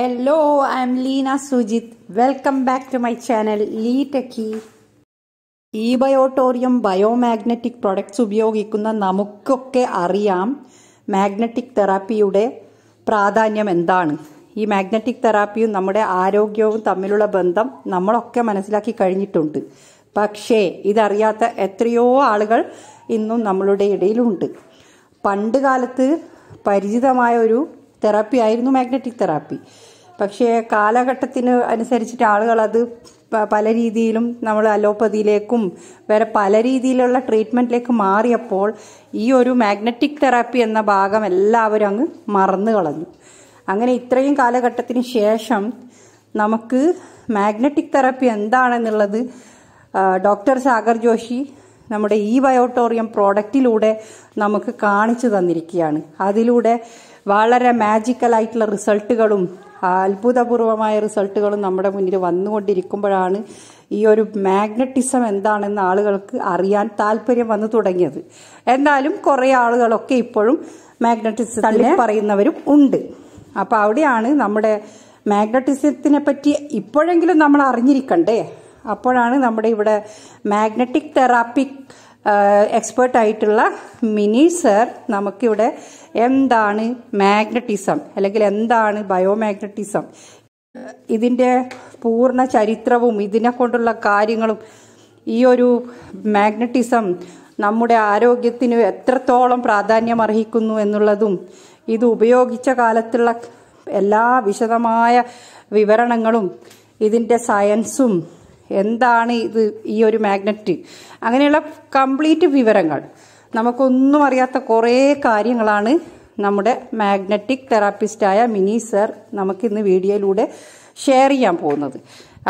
I am Leena Sujith welcome back to my channel Lee techie ഈ ബയോട്ടോറിയം biomagnetic products ഉപയോഗിക്കുന്ന നമുക്കൊക്കെ അറിയാം മാഗ്നറ്റിക് തെറാപ്പിയുടെ പ്രാധാന്യം എന്താണ് ഈ മാഗ്നറ്റിക് തെറാപ്പിയും നമ്മുടെ ആരോഗ്യവും തമ്മിലുള്ള ബന്ധം നമ്മളൊക്കെ മനസ്സിലാക്കി കഴിഞ്ഞിട്ടുണ്ട് പക്ഷേ ഇതറിയാത്ത എത്രയോ ആളുകൾ ഇന്നും നമ്മളുടെ ഇടയിലുണ്ട് പണ്ട് കാലത്ത് പരിചിതമായ ഒരു തെറാപ്പി ആയിരുന്നു മാഗ്നറ്റിക് തെറാപ്പി പക്ഷേ കാലഘട്ടത്തിന് അനുസരിച്ചിട്ട് ആളുകൾ അത് പല രീതിയിലും നമ്മൾ അലോപ്പതിയിലേക്കും വേറെ പല രീതിയിലുള്ള ട്രീറ്റ്മെൻറ്റിലേക്ക് മാറിയപ്പോൾ ഈ ഒരു മാഗ്നറ്റിക് തെറാപ്പി എന്ന ഭാഗം എല്ലാവരും അങ്ങ് മറന്നു കളഞ്ഞു അങ്ങനെ ഇത്രയും കാലഘട്ടത്തിന് ശേഷം നമുക്ക് മാഗ്നറ്റിക് തെറാപ്പി എന്താണെന്നുള്ളത് ഡോക്ടർ സാഗർ ജോഷി നമ്മുടെ ഈ ബയോട്ടോറിയം പ്രോഡക്റ്റിലൂടെ നമുക്ക് കാണിച്ചു തന്നിരിക്കുകയാണ് അതിലൂടെ വളരെ മാജിക്കലായിട്ടുള്ള റിസൾട്ടുകളും അത്ഭുതപൂർവമായ റിസൾട്ടുകളും നമ്മുടെ മുന്നിൽ വന്നുകൊണ്ടിരിക്കുമ്പോഴാണ് ഈ ഒരു മാഗ്നറ്റിസം എന്താണെന്ന് ആളുകൾക്ക് അറിയാൻ താല്പര്യം വന്നു തുടങ്ങിയത് എന്നാലും കുറേ ആളുകളൊക്കെ ഇപ്പോഴും മാഗ്നറ്റിസത്തിനെ പറയുന്നവരും ഉണ്ട് അപ്പോൾ അവിടെയാണ് നമ്മുടെ മാഗ്നറ്റിസത്തിനെ പറ്റി ഇപ്പോഴെങ്കിലും നമ്മൾ അറിഞ്ഞിരിക്കണ്ടേ അപ്പോഴാണ് നമ്മുടെ ഇവിടെ മാഗ്നറ്റിക് തെറാപ്പിക് എക്സ്പേർട്ടായിട്ടുള്ള മിനി സർ നമുക്കിവിടെ എന്താണ് മാഗ്നറ്റിസം അല്ലെങ്കിൽ എന്താണ് ബയോമാഗ്നറ്റിസം ഇതിൻ്റെ പൂർണ്ണ ചരിത്രവും ഇതിനെ കൊണ്ടുള്ള കാര്യങ്ങളും ഈ ഒരു മാഗ്നറ്റിസം നമ്മുടെ ആരോഗ്യത്തിന് എത്രത്തോളം പ്രാധാന്യം അർഹിക്കുന്നു എന്നുള്ളതും ഇത് ഉപയോഗിച്ച കാലത്തുള്ള എല്ലാ വിശദമായ വിവരണങ്ങളും ഇതിൻ്റെ സയൻസും എന്താണ് ഇത് ഈ ഒരു മാഗ്നറ്റ് അങ്ങനെയുള്ള കംപ്ലീറ്റ് വിവരങ്ങൾ നമുക്കൊന്നും അറിയാത്ത കുറേ കാര്യങ്ങളാണ് നമ്മുടെ മാഗ്നറ്റിക് തെറാപ്പിസ്റ്റായ മിനി സർ നമുക്കിന്ന് വീഡിയോയിലൂടെ ഷെയർ ചെയ്യാൻ പോകുന്നത്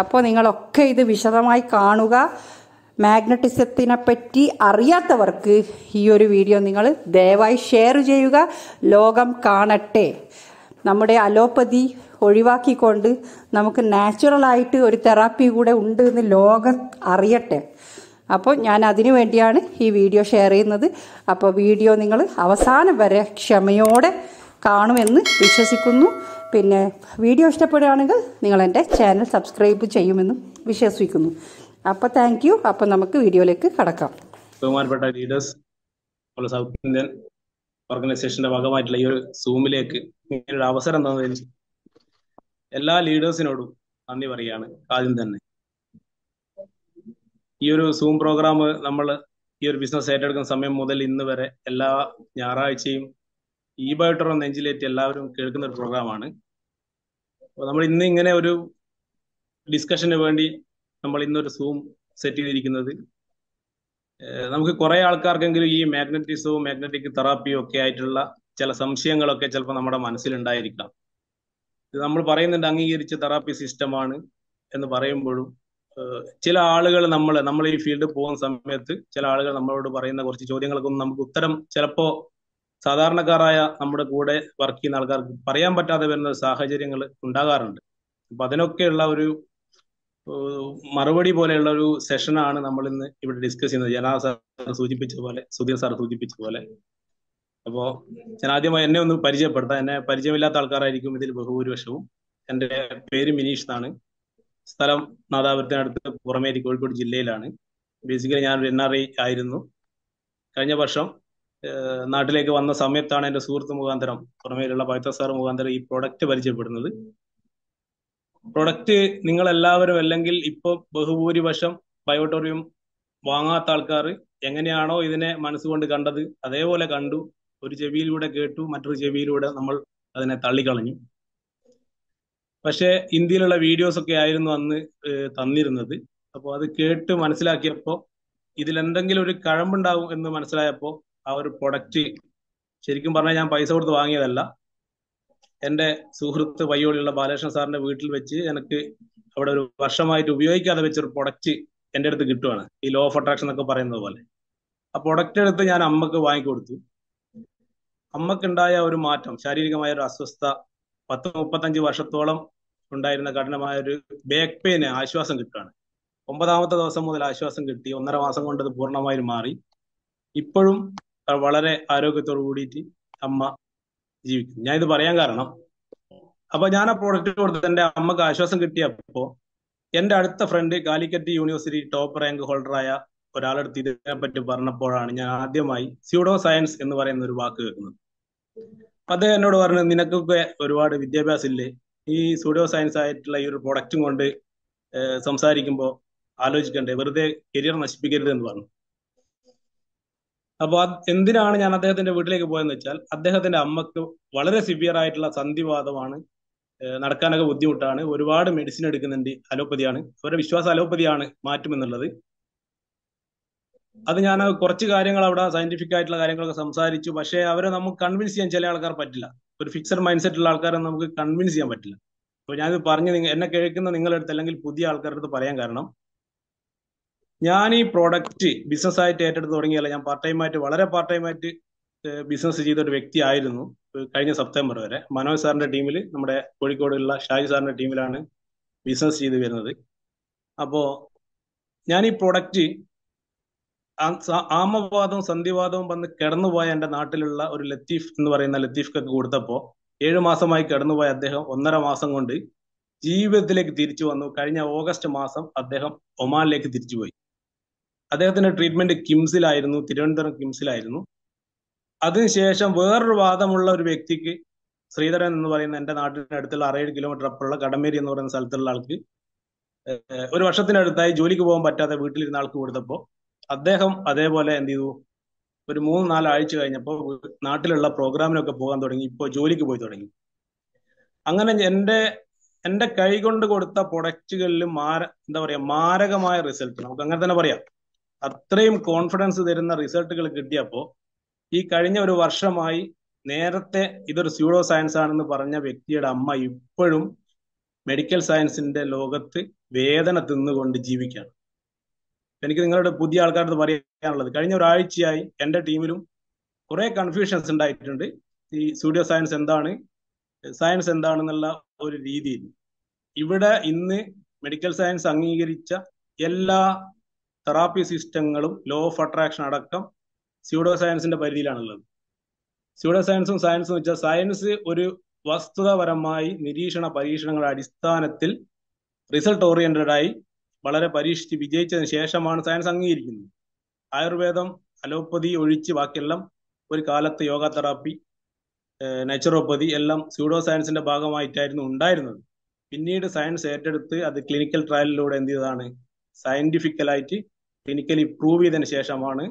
അപ്പോൾ നിങ്ങളൊക്കെ ഇത് വിശദമായി കാണുക മാഗ്നറ്റിസത്തിനെ പറ്റി അറിയാത്തവർക്ക് ഈ ഒരു വീഡിയോ നിങ്ങൾ ദയവായി ഷെയർ ചെയ്യുക ലോകം കാണട്ടെ നമ്മുടെ അലോപ്പതി ഒഴിവാക്കിക്കൊണ്ട് നമുക്ക് നാച്ചുറലായിട്ട് ഒരു തെറാപ്പി കൂടെ ഉണ്ട് എന്ന് ലോകം അറിയട്ടെ അപ്പോൾ ഞാൻ അതിനു വേണ്ടിയാണ് ഈ വീഡിയോ ഷെയർ ചെയ്യുന്നത് അപ്പോൾ വീഡിയോ നിങ്ങൾ അവസാനം വരെ ക്ഷമയോടെ കാണുമെന്ന് വിശ്വസിക്കുന്നു പിന്നെ വീഡിയോ ഇഷ്ടപ്പെടുകയാണെങ്കിൽ നിങ്ങൾ എൻ്റെ ചാനൽ സബ്സ്ക്രൈബ് ചെയ്യുമെന്നും വിശ്വസിക്കുന്നു അപ്പോൾ താങ്ക് യു അപ്പോൾ നമുക്ക് വീഡിയോയിലേക്ക് കടക്കാം ബഹുമാനപ്പെട്ട ലീഡേഴ്സ് സൗത്ത് ഇന്ത്യൻ ഓർഗനൈസേഷൻ്റെ ഭാഗമായിട്ടുള്ള ഈ ഒരു സൂമിലേക്ക് ഇങ്ങനൊരു അവസരം തന്നതിന് എല്ലാ ലീഡേഴ്സിനോടും നന്ദി പറയുകയാണ് ആദ്യം തന്നെ ഈ ഒരു സൂം പ്രോഗ്രാം നമ്മൾ ഈ ഒരു ബിസിനസ് ഏറ്റെടുക്കുന്ന സമയം മുതൽ ഇന്ന് വരെ എല്ലാ ഞായറാഴ്ചയും ഈ ബയോട്ടറോ നെഞ്ചിലേറ്റ് എല്ലാവരും കേൾക്കുന്ന ഒരു പ്രോഗ്രാമാണ് അപ്പോൾ നമ്മൾ ഇന്ന് ഇങ്ങനെ ഒരു ഡിസ്കഷന് വേണ്ടി നമ്മൾ ഇന്നൊരു സൂം സെറ്റ് ചെയ്തിരിക്കുന്നത് നമുക്ക് കുറെ ആൾക്കാർക്കെങ്കിലും ഈ മാഗ്നറ്റിസവും മാഗ്നറ്റിക് തെറാപ്പിയും ഒക്കെ ആയിട്ടുള്ള ചില സംശയങ്ങളൊക്കെ ചിലപ്പോൾ നമ്മുടെ മനസ്സിലുണ്ടായിരിക്കാം ഇത് നമ്മൾ പറയുന്നുണ്ട് അംഗീകരിച്ച തെറാപ്പി സിസ്റ്റമാണ് എന്ന് പറയുമ്പോഴും ചില ആളുകൾ നമ്മൾ നമ്മൾ ഈ ഫീൽഡിൽ പോകുന്ന സമയത്ത് ചില ആളുകൾ നമ്മളോട് പറയുന്ന കുറച്ച് ചോദ്യങ്ങൾക്കൊന്നും നമുക്ക് ഉത്തരം ചിലപ്പോൾ സാധാരണക്കാരായ നമ്മുടെ കൂടെ വർക്ക് ചെയ്യുന്ന ആൾക്കാർക്ക് പറയാൻ പറ്റാതെ വരുന്ന സാഹചര്യങ്ങൾ ഉണ്ടാകാറുണ്ട് അപ്പൊ അതിനൊക്കെയുള്ള ഒരു മറുപടി പോലെയുള്ള ഒരു സെഷനാണ് നമ്മൾ ഇന്ന് ഇവിടെ ഡിസ്കസ് ചെയ്യുന്നത് ജനാ സാർ സൂചിപ്പിച്ച പോലെ സുധീർ സാർ സൂചിപ്പിച്ച പോലെ അപ്പോ ഞാൻ ആദ്യമായി എന്നെ ഒന്ന് പരിചയപ്പെടുത്താം എന്നെ പരിചയമില്ലാത്ത ആൾക്കാരായിരിക്കും ഇതിൽ ബഹുഭൂരിപക്ഷവും എന്റെ പേര് മിനീഷ് എന്നാണ് സ്ഥലം നാദാപുരത്തിനടുത്ത് പുറമേരി കോഴിക്കോട് ജില്ലയിലാണ് ബേസിക്കലി ഞാൻ എൻ ആർ ഐ ആയിരുന്നു കഴിഞ്ഞ വർഷം നാട്ടിലേക്ക് വന്ന സമയത്താണ് എൻ്റെ സുഹൃത്ത് മുഖാന്തരം പുറമേലുള്ള പവിത്ര സാർ മുഖാന്തരം ഈ പ്രൊഡക്റ്റ് പരിചയപ്പെടുന്നത് പ്രൊഡക്റ്റ് നിങ്ങൾ എല്ലാവരും അല്ലെങ്കിൽ ഇപ്പോൾ ബഹുഭൂരിപക്ഷം ബയോട്ടോറിയം വാങ്ങാത്ത ആൾക്കാർ എങ്ങനെയാണോ ഇതിനെ മനസ്സുകൊണ്ട് കണ്ടത് അതേപോലെ കണ്ടു ഒരു ചെവിയിലൂടെ കേട്ടു മറ്റൊരു ചെവിയിലൂടെ നമ്മൾ അതിനെ തള്ളിക്കളഞ്ഞു പക്ഷേ ഇന്ത്യയിലുള്ള വീഡിയോസ് ഒക്കെ ആയിരുന്നു അന്ന് തന്നിരുന്നത് അപ്പോൾ അത് കേട്ട് മനസ്സിലാക്കിയപ്പോൾ ഇതിലെന്തെങ്കിലും എന്തെങ്കിലും ഒരു കഴമ്പുണ്ടാവും എന്ന് മനസ്സിലായപ്പോൾ ആ ഒരു പ്രൊഡക്റ്റ് ശരിക്കും പറഞ്ഞാൽ ഞാൻ പൈസ കൊടുത്ത് വാങ്ങിയതല്ല എൻ്റെ സുഹൃത്ത് വയ്യോളിയുള്ള ബാലകൃഷ്ണൻ സാറിൻ്റെ വീട്ടിൽ വെച്ച് എനിക്ക് അവിടെ ഒരു വർഷമായിട്ട് ഉപയോഗിക്കാതെ വെച്ചൊരു പ്രൊഡക്റ്റ് എൻ്റെ അടുത്ത് കിട്ടുവാണ് ഈ ലോ ഓഫ് അട്രാക്ഷൻ എന്നൊക്കെ പറയുന്നത് പോലെ ആ പ്രൊഡക്റ്റ് എടുത്ത് ഞാൻ അമ്മക്ക് വാങ്ങിക്കൊടുത്തു അമ്മക്കുണ്ടായ ഒരു മാറ്റം ശാരീരികമായ ഒരു അസ്വസ്ഥ പത്ത് മുപ്പത്തഞ്ച് വർഷത്തോളം ഉണ്ടായിരുന്ന കഠിനമായ ഒരു ബാക്ക് പെയിന് ആശ്വാസം കിട്ടുകയാണ് ഒമ്പതാമത്തെ ദിവസം മുതൽ ആശ്വാസം കിട്ടി ഒന്നര മാസം കൊണ്ട് അത് പൂർണ്ണമായും മാറി ഇപ്പോഴും വളരെ ആരോഗ്യത്തോടു കൂടിയിട്ട് അമ്മ ജീവിക്കും ഞാൻ ഇത് പറയാൻ കാരണം അപ്പൊ ഞാൻ ആ പ്രോഡക്റ്റ് കൊടുത്ത് എന്റെ അമ്മക്ക് ആശ്വാസം കിട്ടിയപ്പോ എന്റെ അടുത്ത friend Calicut university top rank ഹോൾഡറായ ഒരാളെടുത്ത് പറ്റി പറഞ്ഞപ്പോഴാണ് ഞാൻ ആദ്യമായി സ്യൂഡോ സയൻസ് എന്ന് പറയുന്ന ഒരു വാക്ക് കേൾക്കുന്നത് അപ്പൊ അദ്ദേഹം എന്നോട് പറഞ്ഞു നിനക്കൊക്കെ ഒരുപാട് വിദ്യാഭ്യാസം ഇല്ലേ ഈ സ്യൂഡോ സയൻസ് ആയിട്ടുള്ള ഈ ഒരു പ്രൊഡക്റ്റും കൊണ്ട് സംസാരിക്കുമ്പോൾ ആലോചിക്കണ്ടേ വെറുതെ കരിയർ നശിപ്പിക്കരുത് എന്ന് പറഞ്ഞു അപ്പോൾ എന്തിനാണ് ഞാൻ അദ്ദേഹത്തിന്റെ വീട്ടിലേക്ക് പോയെന്ന് വെച്ചാൽ അദ്ദേഹത്തിന്റെ അമ്മക്ക് വളരെ സിവിയർ ആയിട്ടുള്ള സന്ധിവാദമാണ് നടക്കാനൊക്കെ ബുദ്ധിമുട്ടാണ് ഒരുപാട് മെഡിസിൻ എടുക്കുന്നുണ്ട് അലോപ്പതിയാണ് അവരുടെ വിശ്വാസം അലോപ്പതിയാണ് മാറ്റുമെന്നുള്ളത് അത് ഞാൻ കുറച്ച് കാര്യങ്ങൾ അവിടെ സയന്റിഫിക് ആയിട്ടുള്ള കാര്യങ്ങളൊക്കെ സംസാരിച്ചു പക്ഷേ അവരെ നമുക്ക് കൺവിൻസ് ചെയ്യാൻ ചില ആൾക്കാർ പറ്റില്ല ഒരു ഫിക്സഡ് മൈൻഡ് സെറ്റ് ഉള്ള ആൾക്കാരെ നമുക്ക് കൺവിൻസ് ചെയ്യാൻ പറ്റില്ല അപ്പൊ ഞാൻ പറഞ്ഞ് എന്നെ കേൾക്കുന്ന നിങ്ങളുടെ അടുത്ത് അല്ലെങ്കിൽ പുതിയ ആൾക്കാരുടെ അടുത്ത് പറയാൻ കാരണം ഞാൻ ഈ പ്രോഡക്റ്റ് ബിസിനസ് ആയിട്ട് ഏറ്റെടുത്ത് തുടങ്ങിയല്ല ഞാൻ പാർട്ട് ടൈം ആയിട്ട് വളരെ പാർട്ട് ടൈം ആയിട്ട് ബിസിനസ് ചെയ്ത ഒരു വ്യക്തി ആയിരുന്നു കഴിഞ്ഞ സെപ്റ്റംബർ വരെ മനോജ് സാറിന്റെ ടീമിൽ നമ്മുടെ കോഴിക്കോടുള്ള ഷാജി സാറിന്റെ ടീമിലാണ് ബിസിനസ് ചെയ്ത് വരുന്നത് അപ്പോ ഞാൻ ഈ പ്രോഡക്റ്റ് ആമവാദവും സന്ധിവാദവും വന്ന് കിടന്നുപോയ എന്റെ നാട്ടിലുള്ള ഒരു ലത്തീഫ് എന്ന് പറയുന്ന കക്ക് കൊടുത്തപ്പോൾ ഏഴു മാസമായി കിടന്നുപോയ അദ്ദേഹം ഒന്നര മാസം കൊണ്ട് ജീവിതത്തിലേക്ക് തിരിച്ചു വന്നു കഴിഞ്ഞ ഓഗസ്റ്റ് മാസം അദ്ദേഹം ഒമാനിലേക്ക് തിരിച്ചുപോയി അദ്ദേഹത്തിന്റെ ട്രീറ്റ്മെന്റ് കിംസിലായിരുന്നു തിരുവനന്തപുരം കിംസിലായിരുന്നു അതിനുശേഷം വേറൊരു വാദമുള്ള ഒരു വ്യക്തിക്ക് ശ്രീധരൻ എന്ന് പറയുന്ന എൻ്റെ അടുത്തുള്ള അറേഴ് കിലോമീറ്റർ അപ്പുറമുള്ള കടമേരി എന്ന് പറയുന്ന സ്ഥലത്തുള്ള ആൾക്ക് ഒരു വർഷത്തിനടുത്തായി ജോലിക്ക് പോകാൻ പറ്റാതെ വീട്ടിലിരുന്ന ആൾക്ക് കൊടുത്തപ്പോൾ അദ്ദേഹം അതേപോലെ എന്ത് ചെയ്തു ഒരു മൂന്ന് നാലാഴ്ച കഴിഞ്ഞപ്പോൾ നാട്ടിലുള്ള പ്രോഗ്രാമിനൊക്കെ പോകാൻ തുടങ്ങി ഇപ്പോൾ ജോലിക്ക് പോയി തുടങ്ങി അങ്ങനെ എൻ്റെ എൻ്റെ കൈ കൊണ്ട് കൊടുത്ത പ്രൊഡക്റ്റുകളിൽ മാര എന്താ പറയാ മാരകമായ റിസൾട്ട് നമുക്ക് അങ്ങനെ തന്നെ പറയാം അത്രയും കോൺഫിഡൻസ് തരുന്ന റിസൾട്ടുകൾ കിട്ടിയപ്പോൾ ഈ കഴിഞ്ഞ ഒരു വർഷമായി നേരത്തെ ഇതൊരു സ്യൂഡോ സയൻസ് ആണെന്ന് പറഞ്ഞ വ്യക്തിയുടെ അമ്മ ഇപ്പോഴും മെഡിക്കൽ സയൻസിന്റെ ലോകത്ത് വേദന തിന്നുകൊണ്ട് ജീവിക്കുകയാണ് എനിക്ക് നിങ്ങളുടെ പുതിയ ആൾക്കാരുടെ പറയാനുള്ളത് കഴിഞ്ഞ ഒരാഴ്ചയായി എൻ്റെ ടീമിലും കുറെ കൺഫ്യൂഷൻസ് ഉണ്ടായിട്ടുണ്ട് ഈ സ്റ്റുഡിയോ സയൻസ് എന്താണ് സയൻസ് എന്താണെന്നുള്ള ഒരു രീതിയിൽ ഇവിടെ ഇന്ന് മെഡിക്കൽ സയൻസ് അംഗീകരിച്ച എല്ലാ തെറാപ്പി സിസ്റ്റങ്ങളും ലോ ഓഫ് അട്രാക്ഷൻ അടക്കം സ്യൂഡോ സയൻസിന്റെ പരിധിയിലാണുള്ളത് സ്യൂഡോ സയൻസും സയൻസും വെച്ചാൽ സയൻസ് ഒരു വസ്തുതപരമായി നിരീക്ഷണ പരീക്ഷണങ്ങളുടെ അടിസ്ഥാനത്തിൽ റിസൾട്ട് ഓറിയന്റഡായി വളരെ പരീക്ഷിച്ച് വിജയിച്ചതിന് ശേഷമാണ് സയൻസ് അംഗീകരിക്കുന്നത് ആയുർവേദം അലോപ്പതി ഒഴിച്ച് ബാക്കിയെല്ലാം ഒരു കാലത്ത് യോഗ തെറാപ്പി നാച്ചുറോപ്പതി എല്ലാം സ്യൂഡോ സയൻസിന്റെ ഭാഗമായിട്ടായിരുന്നു ഉണ്ടായിരുന്നത് പിന്നീട് സയൻസ് ഏറ്റെടുത്ത് അത് ക്ലിനിക്കൽ ട്രയലിലൂടെ എന്ത് ചെയ്തതാണ് സയന്റിഫിക്കലായിട്ട് ക്ലിനിക്കലി പ്രൂവ് ചെയ്തതിന് ശേഷമാണ്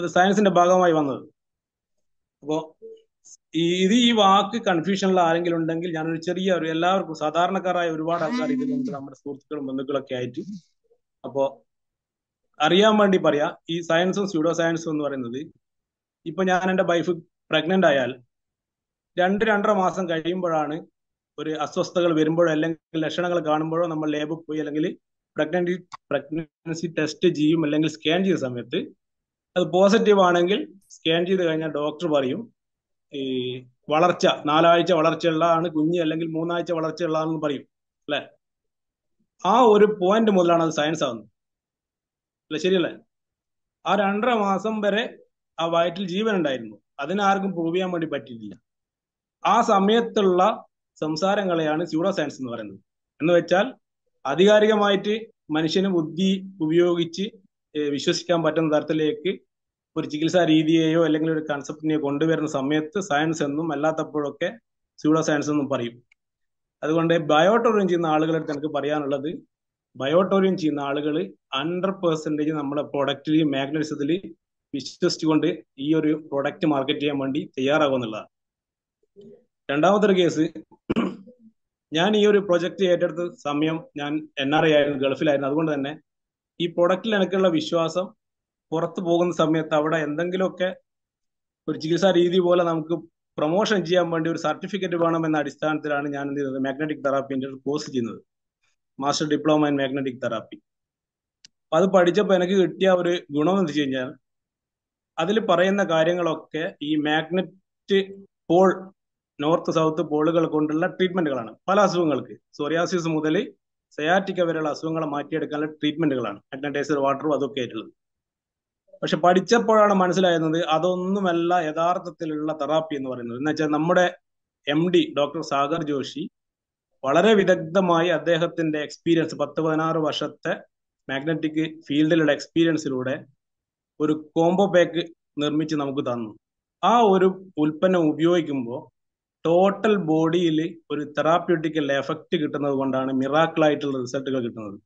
അത് സയൻസിന്റെ ഭാഗമായി വന്നത് അപ്പോൾ ഇത് ഈ വാക്ക് കൺഫ്യൂഷനിൽ ആരെങ്കിലും ഉണ്ടെങ്കിൽ ഞാനൊരു ചെറിയ ഒരു എല്ലാവർക്കും സാധാരണക്കാരായ ഒരുപാട് ആൾക്കാർ ഇതിലുണ്ട് നമ്മുടെ സുഹൃത്തുക്കളും ബന്ധുക്കളൊക്കെ ആയിട്ട് അപ്പോ അറിയാൻ വേണ്ടി പറയാ ഈ സയൻസും സ്യൂഡോ സയൻസും എന്ന് പറയുന്നത് ഇപ്പൊ ഞാൻ എന്റെ വൈഫ് പ്രഗ്നന്റ് ആയാൽ രണ്ട് രണ്ടര മാസം കഴിയുമ്പോഴാണ് ഒരു അസ്വസ്ഥതകൾ വരുമ്പോഴോ അല്ലെങ്കിൽ ലക്ഷണങ്ങൾ കാണുമ്പോഴോ നമ്മൾ ലേബ് പോയി അല്ലെങ്കിൽ പ്രഗ്നൻസി പ്രഗ്നൻസി ടെസ്റ്റ് ചെയ്യും അല്ലെങ്കിൽ സ്കാൻ ചെയ്ത സമയത്ത് അത് പോസിറ്റീവ് ആണെങ്കിൽ സ്കാൻ ചെയ്ത് കഴിഞ്ഞാൽ ഡോക്ടർ പറയും ഈ വളർച്ച നാലാഴ്ച വളർച്ചയുള്ളതാണ് കുഞ്ഞ് അല്ലെങ്കിൽ മൂന്നാഴ്ച വളർച്ചയുള്ളതാണെന്ന് പറയും അല്ലെ ആ ഒരു പോയിന്റ് മുതലാണ് അത് സയൻസ് ആവുന്നത് അല്ലെ ശരിയല്ലേ ആ രണ്ടര മാസം വരെ ആ വയറ്റിൽ ജീവൻ ഉണ്ടായിരുന്നു അതിനാർക്കും പ്രൂവ് ചെയ്യാൻ വേണ്ടി പറ്റിയിട്ടില്ല ആ സമയത്തുള്ള സംസാരങ്ങളെയാണ് സ്യൂഡോ സയൻസ് എന്ന് പറയുന്നത് എന്ന് വെച്ചാൽ ആധികാരികമായിട്ട് മനുഷ്യന് ബുദ്ധി ഉപയോഗിച്ച് വിശ്വസിക്കാൻ പറ്റുന്ന തരത്തിലേക്ക് ഒരു ചികിത്സാ രീതിയെയോ അല്ലെങ്കിൽ ഒരു കൺസെപ്റ്റിനെയോ കൊണ്ടുവരുന്ന സമയത്ത് സയൻസ് എന്നും അല്ലാത്തപ്പോഴൊക്കെ സ്യൂഡോ സയൻസ് എന്നും പറയും അതുകൊണ്ട് ബയോട്ടോറിയം ചെയ്യുന്ന ആളുകളുടെ അടുത്ത് എനിക്ക് പറയാനുള്ളത് ബയോട്ടോറിയം ചെയ്യുന്ന ആളുകൾ ഹൺഡ്രഡ് പെർസെൻറ്റേജ് നമ്മുടെ പ്രൊഡക്റ്റിൽ മാഗ്നറ്റിസത്തിൽ വിശ്വസിച്ചുകൊണ്ട് ഈ ഒരു പ്രൊഡക്റ്റ് മാർക്കറ്റ് ചെയ്യാൻ വേണ്ടി തയ്യാറാകുമെന്നുള്ളതാണ് രണ്ടാമത്തെ കേസ് ഞാൻ ഈ ഒരു പ്രൊജക്റ്റ് ഏറ്റെടുത്ത സമയം ഞാൻ എൻ ആർ ഐ ആയിരുന്നു ഗൾഫിലായിരുന്നു അതുകൊണ്ട് തന്നെ ഈ പ്രൊഡക്റ്റിൽ എനിക്കുള്ള വിശ്വാസം പുറത്തു പോകുന്ന സമയത്ത് അവിടെ എന്തെങ്കിലുമൊക്കെ ഒരു ചികിത്സാ രീതി പോലെ നമുക്ക് പ്രൊമോഷൻ ചെയ്യാൻ വേണ്ടി ഒരു സർട്ടിഫിക്കറ്റ് വേണം എന്ന അടിസ്ഥാനത്തിലാണ് ഞാൻ എന്ത് ചെയ്തത് മാഗ്നറ്റിക് തെറാപ്പിന്റെ ഒരു കോഴ്സ് ചെയ്യുന്നത് master diploma in magnetic therapy അപ്പൊ അത് പഠിച്ചപ്പോൾ എനിക്ക് കിട്ടിയ ഒരു ഗുണം എന്ന് വെച്ച് കഴിഞ്ഞാൽ അതിൽ പറയുന്ന കാര്യങ്ങളൊക്കെ ഈ മാഗ്നറ്റ് പോൾ നോർത്ത് സൗത്ത് പോളുകൾ കൊണ്ടുള്ള ട്രീറ്റ്മെന്റുകളാണ് പല അസുഖങ്ങൾക്ക് സോറിയാസിസ് മുതൽ സയാറ്റിക്ക വരെയുള്ള അസുഖങ്ങളെ മാറ്റിയെടുക്കാനുള്ള ട്രീറ്റ്മെന്റുകളാണ് മാഗ്നറ്റൈസർ വാട്ടറും അതൊക്കെ ആയിട്ടുള്ളത് പക്ഷെ പഠിച്ചപ്പോഴാണ് മനസ്സിലായിരുന്നത് അതൊന്നുമല്ല യഥാർത്ഥത്തിലുള്ള തെറാപ്പി എന്ന് പറയുന്നത് എന്ന് വെച്ചാൽ നമ്മുടെ M D doctor Sagar Joshi വളരെ വിദഗ്ധമായി അദ്ദേഹത്തിന്റെ എക്സ്പീരിയൻസ് പത്ത് പതിനാറ് വർഷത്തെ മാഗ്നറ്റിക് ഫീൽഡിലുള്ള എക്സ്പീരിയൻസിലൂടെ ഒരു കോംബോ പാക്ക് നിർമ്മിച്ച് നമുക്ക് തന്നു ആ ഒരു ഉൽപ്പന്നം ഉപയോഗിക്കുമ്പോൾ ടോട്ടൽ ബോഡിയിൽ ഒരു തെറാപ്യൂട്ടിക്കൽ എഫക്റ്റ് കിട്ടുന്നത് കൊണ്ടാണ് മിറാക്കിൾ ആയിട്ടുള്ള റിസൾട്ടുകൾ കിട്ടുന്നത്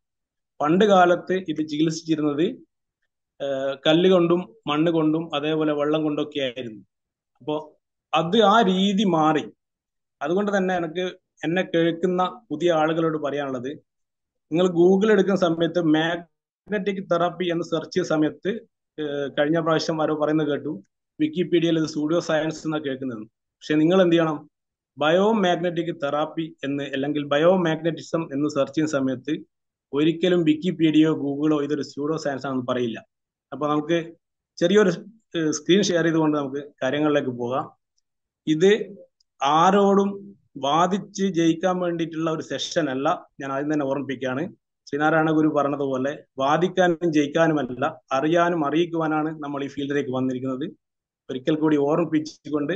പണ്ട് കാലത്ത് ഇത് ചികിത്സിച്ചിരുന്നത് കല്ല് കൊണ്ടും മണ്ണ് കൊണ്ടും അതേപോലെ വെള്ളം കൊണ്ടൊക്കെ ആയിരുന്നു അപ്പോൾ അത് ആ രീതി മാറി അതുകൊണ്ട് തന്നെ എനിക്ക് എന്നെ കേൾക്കുന്ന പുതിയ ആളുകളോട് പറയാനുള്ളത് നിങ്ങൾ ഗൂഗിൾ എടുക്കുന്ന സമയത്ത് മാഗ്നറ്റിക് തെറാപ്പി എന്ന് സെർച്ച് ചെയ്ത സമയത്ത് കഴിഞ്ഞ പ്രാവശ്യം ആരോ പറയുന്നത് കേട്ടു വിക്കിപീഡിയയിൽ ഇത് സ്റ്റുഡിയോ സയൻസ് എന്നാണ് കേൾക്കുന്നത് പക്ഷെ നിങ്ങൾ എന്ത് ചെയ്യണം ബയോ മാഗ്നറ്റിക് തെറാപ്പി എന്ന് അല്ലെങ്കിൽ ബയോ മാഗ്നറ്റിസം എന്ന് സെർച്ച് ചെയ്യുന്ന സമയത്ത് ഒരിക്കലും വിക്കിപീഡിയയോ ഗൂഗിളോ ഇതൊരു സ്യൂഡോ സയൻസ് ആണെന്ന് പറയില്ല അപ്പൊ നമുക്ക് ചെറിയൊരു സ്ക്രീൻ ഷെയർ ചെയ്തുകൊണ്ട് നമുക്ക് കാര്യങ്ങളിലേക്ക് പോകാം ഇത് ആരോടും വാദിച്ച് ജയിക്കാൻ വേണ്ടിയിട്ടുള്ള ഒരു സെഷൻ അല്ല ഞാൻ ആദ്യം തന്നെ ഓർമ്മിപ്പിക്കുകയാണ് ശ്രീനാരായണ ഗുരു പറഞ്ഞതുപോലെ വാദിക്കാനും ജയിക്കാനുമല്ല അറിയാനും അറിയിക്കുവാനാണ് നമ്മൾ ഈ ഫീൽഡിലേക്ക് വന്നിരിക്കുന്നത് ഒരിക്കൽ കൂടി ഓർമ്മിപ്പിച്ചുകൊണ്ട്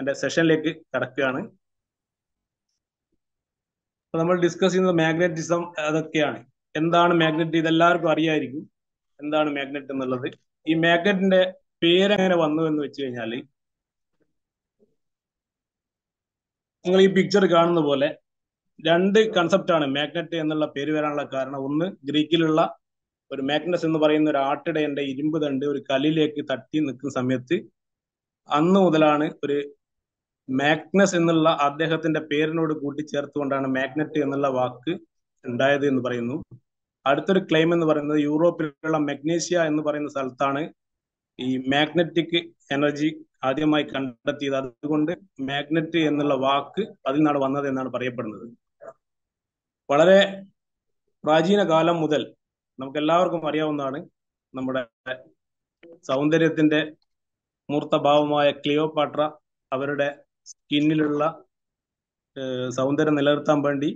എൻ്റെ സെഷനിലേക്ക് കടക്കുകയാണ് നമ്മൾ ഡിസ്കസ് ചെയ്യുന്നത് മാഗ്നറ്റിസം അതൊക്കെയാണ് എന്താണ് മാഗ്നറ്റ് ഇതെല്ലാവർക്കും അറിയായിരിക്കും എന്താണ് മാഗ്നറ്റ് എന്നുള്ളത് ഈ മാഗ്നറ്റിന്റെ പേരെങ്ങനെ വന്നു എന്ന് വെച്ച് കഴിഞ്ഞാൽ നിങ്ങൾ ഈ പിക്ചർ കാണുന്ന പോലെ രണ്ട് കൺസെപ്റ്റ് ആണ് മാഗ്നറ്റ് എന്നുള്ള പേര് വരാനുള്ള കാരണം ഒന്ന് ഗ്രീക്കിലുള്ള ഒരു മാഗ്നസ് എന്ന് പറയുന്ന ഒരു ആട്ടിടയന്റെ ഇരുമ്പ് തണ്ട് ഒരു കല്ലിലേക്ക് തട്ടി നിൽക്കുന്ന സമയത്ത് അന്ന് മുതലാണ് ഒരു മാഗ്നസ് എന്നുള്ള അദ്ദേഹത്തിന്റെ പേരിനോട് കൂട്ടിച്ചേർത്തുകൊണ്ടാണ് മാഗ്നറ്റ് എന്നുള്ള വാക്ക് ഉണ്ടായത് എന്ന് പറയുന്നു അടുത്തൊരു ക്ലെയിം എന്ന് പറയുന്നത് യൂറോപ്പിലുള്ള മെഗ്നീഷ്യ എന്ന് പറയുന്ന സ്ഥലത്താണ് ഈ മാഗ്നറ്റിക് എനർജി ആദ്യമായി കണ്ടെത്തിയത് അതുകൊണ്ട് മാഗ്നറ്റ് എന്നുള്ള വാക്ക് അതിൽ നിന്നാണ് വന്നത് എന്നാണ് പറയപ്പെടുന്നത് വളരെ പ്രാചീന കാലം മുതൽ നമുക്ക് എല്ലാവർക്കും അറിയാവുന്നതാണ് നമ്മുടെ സൗന്ദര്യത്തിന്റെ മൂർത്തഭാവമായ ക്ലിയോപാട്ര അവരുടെ സ്കിന്നിലുള്ള സൗന്ദര്യം നിലനിർത്താൻ വേണ്ടി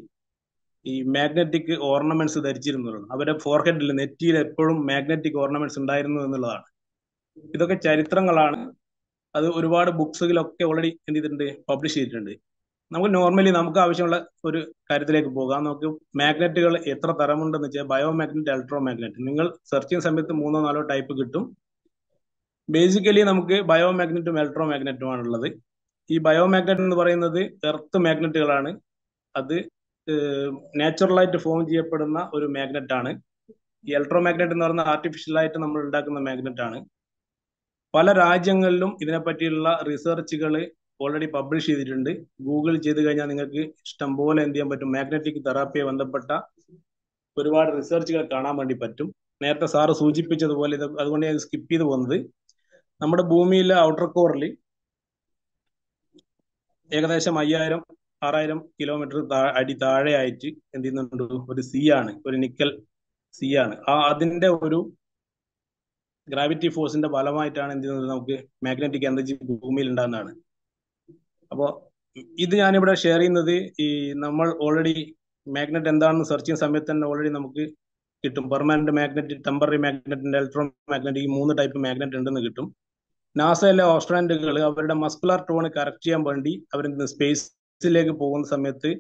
ഈ മാഗ്നറ്റിക് ഓർണമെന്റ്സ് ധരിച്ചിരുന്നതാണ് അവരുടെ ഫോർഹെഡിൽ നെറ്റിയിൽ എപ്പോഴും മാഗ്നറ്റിക് ഓർണമെന്റ്സ് ഉണ്ടായിരുന്നു എന്നുള്ളതാണ് ഇതൊക്കെ ചരിത്രങ്ങളാണ് അത് ഒരുപാട് ബുക്സുകളൊക്കെ ഓൾറെഡി എന്ത് ചെയ്തിട്ടുണ്ട് പബ്ലിഷ് ചെയ്തിട്ടുണ്ട് നമുക്ക് നോർമലി നമുക്ക് ആവശ്യമുള്ള ഒരു കാര്യത്തിലേക്ക് പോകാം നമുക്ക് മാഗ്നറ്റുകൾ എത്ര തരമുണ്ടെന്ന് വെച്ചാൽ ബയോ മാഗ്നറ്റ് അൾട്രോ മാഗ്നറ്റ് നിങ്ങൾ സെർച്ച് ചെയ്യുന്ന സമയത്ത് മൂന്നോ നാലോ ടൈപ്പ് കിട്ടും ബേസിക്കലി നമുക്ക് ബയോ മാഗ്നറ്റും അൾട്രോ മാഗ്നറ്റുമാണുള്ളത് ഈ ബയോ മാഗ്നറ്റ് എന്ന് പറയുന്നത് എർത്ത് മാഗ്നറ്റുകളാണ് അത് നാച്ചുറലായിട്ട് ഫോം ചെയ്യപ്പെടുന്ന ഒരു മാഗ്നറ്റ് ആണ് ഈ ഇലക്ട്രോ മാഗ്നറ്റ് എന്ന് പറയുന്ന ആർട്ടിഫിഷ്യലായിട്ട് നമ്മൾ ഉണ്ടാക്കുന്ന മാഗ്നറ്റ് ആണ് പല രാജ്യങ്ങളിലും ഇതിനെപ്പറ്റിയുള്ള റിസർച്ചുകൾ ഓൾറെഡി പബ്ലിഷ് ചെയ്തിട്ടുണ്ട് ഗൂഗിൾ ചെയ്ത് കഴിഞ്ഞാൽ നിങ്ങൾക്ക് ഇഷ്ടം പോലെ എന്ത് ചെയ്യാൻ പറ്റും മാഗ്നറ്റിക് തെറാപ്പിയെ ബന്ധപ്പെട്ട ഒരുപാട് റിസർച്ചുകൾ കാണാൻ വേണ്ടി പറ്റും നേരത്തെ സാറ് സൂചിപ്പിച്ചതുപോലെ ഇത് അതുകൊണ്ട് ഞാൻ സ്കിപ്പ് ചെയ്ത് പോകുന്നത് നമ്മുടെ ഭൂമിയിലെ ഔട്ടർ കോറിൽ ഏകദേശം അയ്യായിരം ആറായിരം കിലോമീറ്റർ അടി ആയിട്ട് എന്ത് ചെയ്യുന്നുണ്ട് ഒരു സി ആണ് ഒരു നിക്കൽ സി ആണ് ആ അതിന്റെ ഒരു ഗ്രാവിറ്റി ഫോഴ്സിന്റെ ഫലമായിട്ടാണ് എന്ത് ചെയ്യുന്നത് നമുക്ക് മാഗ്നറ്റിക് എനർജി ഭൂമിയിൽ ഉണ്ടാകുന്നതാണ് അപ്പോൾ ഇത് ഞാനിവിടെ ഷെയർ ചെയ്യുന്നത് ഈ നമ്മൾ ഓൾറെഡി മാഗ്നറ്റ് എന്താണെന്ന് സെർച്ച് ചെയ്യുന്ന സമയത്ത് തന്നെ ഓൾറെഡി നമുക്ക് കിട്ടും പെർമനന്റ് മാഗ്നറ്റ് ടെമ്പററി മാഗ്നറ്റിന്റെ ഇലക്ട്രോൺ മാഗ്നറ്റ് ഈ മൂന്ന് ടൈപ്പ് മാഗ്നറ്റ് ഉണ്ടെന്ന് കിട്ടും നാസയിലെ ഓസ്ട്രാൻഡുകൾ അവരുടെ മസ്കുലർ ടോൺ കറക്റ്റ് ചെയ്യാൻ വേണ്ടി അവർ സ്പേസ് ലേക്ക് പോകുന്ന സമയത്ത്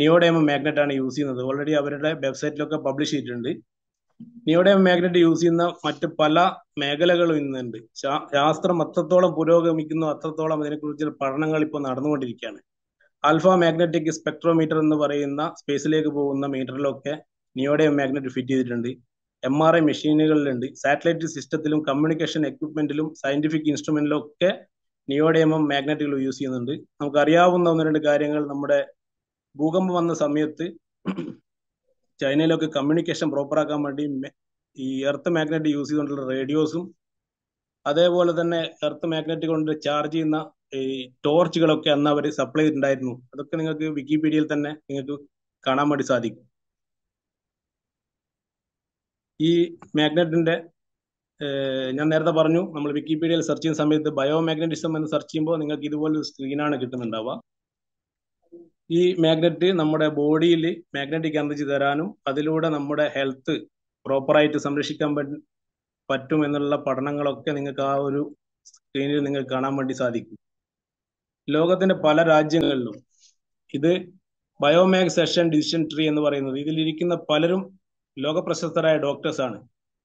നിയോഡേമ മാഗ്നറ്റ് ആണ് യൂസ് ചെയ്യുന്നത് ഓൾറെഡി അവരുടെ വെബ്സൈറ്റിലൊക്കെ പബ്ലിഷ് ചെയ്തിട്ടുണ്ട് നിയോഡേമ മാഗ്നറ്റ് യൂസ് ചെയ്യുന്ന മറ്റ് പല മേഖലകളും ഇന്നുണ്ട് ശാസ്ത്രം അത്രത്തോളം പുരോഗമിക്കുന്നു അത്രത്തോളം അതിനെക്കുറിച്ചുള്ള പഠനങ്ങൾ ഇപ്പോൾ നടന്നുകൊണ്ടിരിക്കുകയാണ് ആൽഫ മാഗ്നറ്റിക് സ്പെക്ട്രോമീറ്റർ എന്ന് പറയുന്ന സ്പേസിലേക്ക് പോകുന്ന മീറ്ററിലൊക്കെ നിയോഡേമ മാഗ്നറ്റ് ഫിറ്റ് ചെയ്തിട്ടുണ്ട് എം ആർ ഐ മെഷീനുകളിലുണ്ട് സാറ്റലൈറ്റ് സിസ്റ്റത്തിലും കമ്മ്യൂണിക്കേഷൻ എക്യുപ്മെന്റിലും സയന്റിഫിക് ഇൻസ്ട്രുമെന്റിലും ഒക്കെ നിയോഡേമം മാഗ്നറ്റുകൾ യൂസ് ചെയ്യുന്നുണ്ട് നമുക്കറിയാവുന്ന ഒന്ന് രണ്ട് കാര്യങ്ങൾ നമ്മുടെ ഭൂകമ്പം വന്ന സമയത്ത് ചൈനയിലൊക്കെ കമ്മ്യൂണിക്കേഷൻ പ്രോപ്പറാക്കാൻ വേണ്ടി ഈ എർത്ത് മാഗ്നറ്റ് യൂസ് ചെയ്തുകൊണ്ടുള്ള റേഡിയോസും അതേപോലെ തന്നെ എർത്ത് മാഗ്നറ്റ് കൊണ്ട് ചാർജ് ചെയ്യുന്ന ഈ ടോർച്ചുകളൊക്കെ അന്ന് അവർ സപ്ലൈ ചെയ്തിട്ടുണ്ടായിരുന്നു അതൊക്കെ നിങ്ങൾക്ക് വിക്കിപീഡിയയിൽ തന്നെ നിങ്ങൾക്ക് കാണാൻ വേണ്ടി സാധിക്കും ഈ മാഗ്നറ്റിന്റെ ഞാൻ നേരത്തെ പറഞ്ഞു നമ്മൾ വിക്കിപീഡിയയിൽ സെർച്ച് ചെയ്യുന്ന സമയത്ത് ബയോമാഗ്നറ്റിസം എന്ന് സെർച്ച് ചെയ്യുമ്പോൾ നിങ്ങൾക്ക് ഇതുപോലൊരു സ്ക്രീനാണ് കിട്ടുന്നുണ്ടാവുക ഈ മാഗ്നറ്റ് നമ്മുടെ ബോഡിയിൽ മാഗ്നറ്റിക് എനർജി തരാനും അതിലൂടെ നമ്മുടെ ഹെൽത്ത് പ്രോപ്പറായിട്ട് സംരക്ഷിക്കാൻ പറ്റും എന്നുള്ള പഠനങ്ങളൊക്കെ നിങ്ങൾക്ക് ആ ഒരു സ്ക്രീനിൽ നിങ്ങൾക്ക് കാണാൻ വേണ്ടി സാധിക്കും ലോകത്തിന്റെ പല രാജ്യങ്ങളിലും ഇത് ബയോമാഗ് സെഷൻ ഡിസിഷൻ ട്രീ എന്ന് പറയുന്നത് ഇതിലിരിക്കുന്ന പലരും ലോകപ്രശസ്തരായ ഡോക്ടേഴ്സാണ്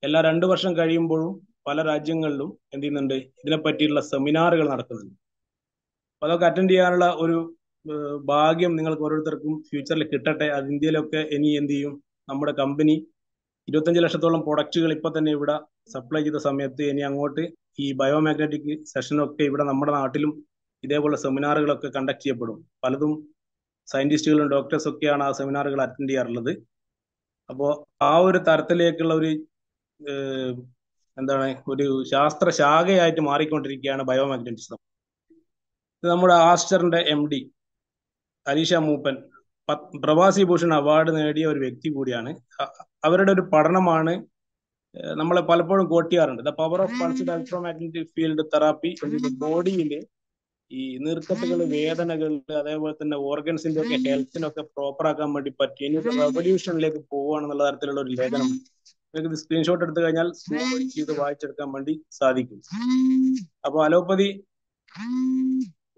എല്ലാ രണ്ടു വർഷം കഴിയുമ്പോഴും പല രാജ്യങ്ങളിലും എന്ത് ചെയ്യുന്നുണ്ട് പറ്റിയുള്ള സെമിനാറുകൾ നടക്കുന്നുണ്ട് അപ്പൊ അതൊക്കെ അറ്റൻഡ് ചെയ്യാനുള്ള ഒരു ഭാഗ്യം നിങ്ങൾക്ക് ഓരോരുത്തർക്കും ഫ്യൂച്ചറിൽ കിട്ടട്ടെ അത് ഇന്ത്യയിലൊക്കെ ഇനി എന്ത് ചെയ്യും നമ്മുടെ കമ്പനി ഇരുപത്തഞ്ച് ലക്ഷത്തോളം പ്രൊഡക്റ്റുകൾ ഇപ്പൊ തന്നെ ഇവിടെ സപ്ലൈ ചെയ്ത സമയത്ത് ഇനി അങ്ങോട്ട് ഈ ബയോമാഗ്നറ്റിക് സെഷനൊക്കെ ഇവിടെ നമ്മുടെ നാട്ടിലും ഇതേപോലെ സെമിനാറുകളൊക്കെ കണ്ടക്ട് ചെയ്യപ്പെടും പലതും സയന്റിസ്റ്റുകളും ഡോക്ടേഴ്സും ഒക്കെയാണ് ആ സെമിനാറുകൾ അറ്റൻഡ് ചെയ്യാറുള്ളത് അപ്പോൾ ആ ഒരു തരത്തിലേക്കുള്ള ഒരു എന്താണ് ഒരു ശാസ്ത്ര ശാഖയായിട്ട് മാറിക്കൊണ്ടിരിക്കുകയാണ് ബയോമാഗ്നറ്റിസം നമ്മുടെ ആസ്റ്ററിന്റെ M D Alisha Moopen Pravasi Bhushan award നേടിയ ഒരു വ്യക്തി കൂടിയാണ് അവരുടെ ഒരു പഠനമാണ് നമ്മളെ പലപ്പോഴും കോട്ടിയാറുണ്ട് the power of pulsed electromagnetic field therapy ബോഡിയിലെ ഈ നീർക്കെട്ടുകൾ വേദനകൾ അതേപോലെ തന്നെ ഓർഗൻസിന്റെ ഒക്കെ ഹെൽത്തിനൊക്കെ പ്രോപ്പർ ആക്കാൻ വേണ്ടി പറ്റി ഇനി പോവുകയാണെന്നുള്ള തരത്തിലുള്ള ഒരു ലേഖനം നിങ്ങൾക്ക് ഇത് സ്ക്രീൻഷോട്ട് എടുത്തു കഴിഞ്ഞാൽ ചെയ്ത് വായിച്ചെടുക്കാൻ വേണ്ടി സാധിക്കും അപ്പോൾ അലോപ്പതി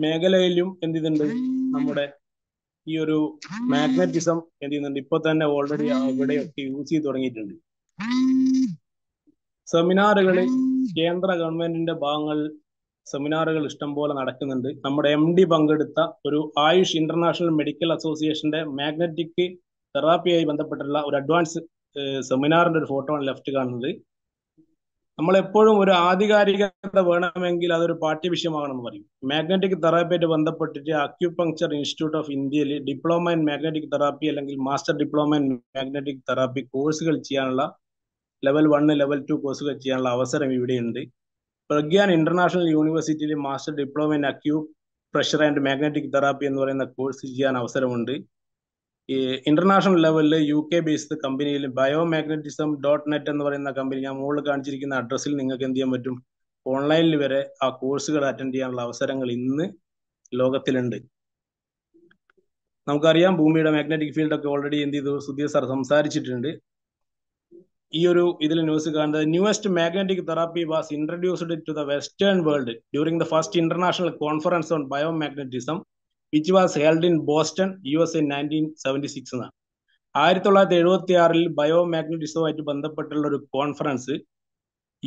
മേഖലയിലും എന്ത് ചെയ്യുന്നുണ്ട് നമ്മുടെ ഈ ഒരു മാഗ്നറ്റിസം എന്ത് ചെയ്യുന്നുണ്ട് ഇപ്പൊ തന്നെ ഓൾറെഡി അവിടെയൊക്കെ യൂസ് ചെയ്ത് തുടങ്ങിയിട്ടുണ്ട് സെമിനാറുകളിൽ കേന്ദ്ര ഗവൺമെന്റിന്റെ ഭാഗങ്ങൾ സെമിനാറുകൾ ഇഷ്ടം പോലെ നടക്കുന്നുണ്ട് നമ്മുടെ എം ഡി പങ്കെടുത്ത ഒരു ആയുഷ് ഇന്റർനാഷണൽ മെഡിക്കൽ അസോസിയേഷന്റെ മാഗ്നറ്റിക് തെറാപ്പിയായി ബന്ധപ്പെട്ടുള്ള ഒരു അഡ്വാൻസ് സെമിനാറിന്റെ ഒരു ഫോട്ടോ ആണ് ലെഫ്റ്റ് കാണുന്നത് നമ്മൾ എപ്പോഴും ഒരു ആധികാരികത വേണമെങ്കിൽ അതൊരു വിഷയമാകണമെന്ന് പറയും മാഗ്നറ്റിക് തെറാപ്പിയായിട്ട് ബന്ധപ്പെട്ടിട്ട് അക്യുപങ്ചർ ഇൻസ്റ്റിറ്റ്യൂട്ട് ഓഫ് ഇന്ത്യയിൽ ഡിപ്ലോമ ഇൻ മാഗ്നറ്റിക് തെറാപ്പി അല്ലെങ്കിൽ master diploma in magnetic therapy കോഴ്സുകൾ ചെയ്യാനുള്ള ലെവൽ വൺ ലെവൽ ടു കോഴ്സുകൾ ചെയ്യാനുള്ള അവസരം ഇവിടെയുണ്ട് പ്രഗ്യാൻ ഇന്റർനാഷണൽ യൂണിവേഴ്സിറ്റിയിൽ master diploma in acupressure and magnetic therapy എന്ന് പറയുന്ന കോഴ്സ് ചെയ്യാൻ അവസരമുണ്ട് ഇന്റർനാഷണൽ ലെവലിൽ യു കെ ബേസ്ഡ് കമ്പനിയിൽ ബയോമാഗ്നറ്റിസം ഡോട്ട് നെറ്റ് എന്ന് പറയുന്ന കമ്പനി ഞാൻ മുകളിൽ കാണിച്ചിരിക്കുന്ന അഡ്രസ്സിൽ നിങ്ങൾക്ക് എന്ത് ചെയ്യാൻ പറ്റും ഓൺലൈനിൽ വരെ ആ കോഴ്സുകൾ അറ്റൻഡ് ചെയ്യാനുള്ള അവസരങ്ങൾ ഇന്ന് ലോകത്തിലുണ്ട് നമുക്കറിയാം ഭൂമിയുടെ മാഗ്നറ്റിക് ഫീൽഡ് ഒക്കെ ഓൾറെഡി എന്ത് ചെയ്തു സുധീർ സാർ സംസാരിച്ചിട്ടുണ്ട് ഈ ഒരു ഇതിൽ ന്യൂസ് കാണുന്നത് newest magnetic therapy was introduced to the western world during the first international conference on bio magnetism which was held in Boston U S A nineteen seventy six എന്നാണ് ആയിരത്തി തൊള്ളായിരത്തി എഴുപത്തി ആറിൽ ബയോ മാഗ്നറ്റിസവുമായിട്ട് ബന്ധപ്പെട്ടുള്ള ഒരു കോൺഫറൻസ്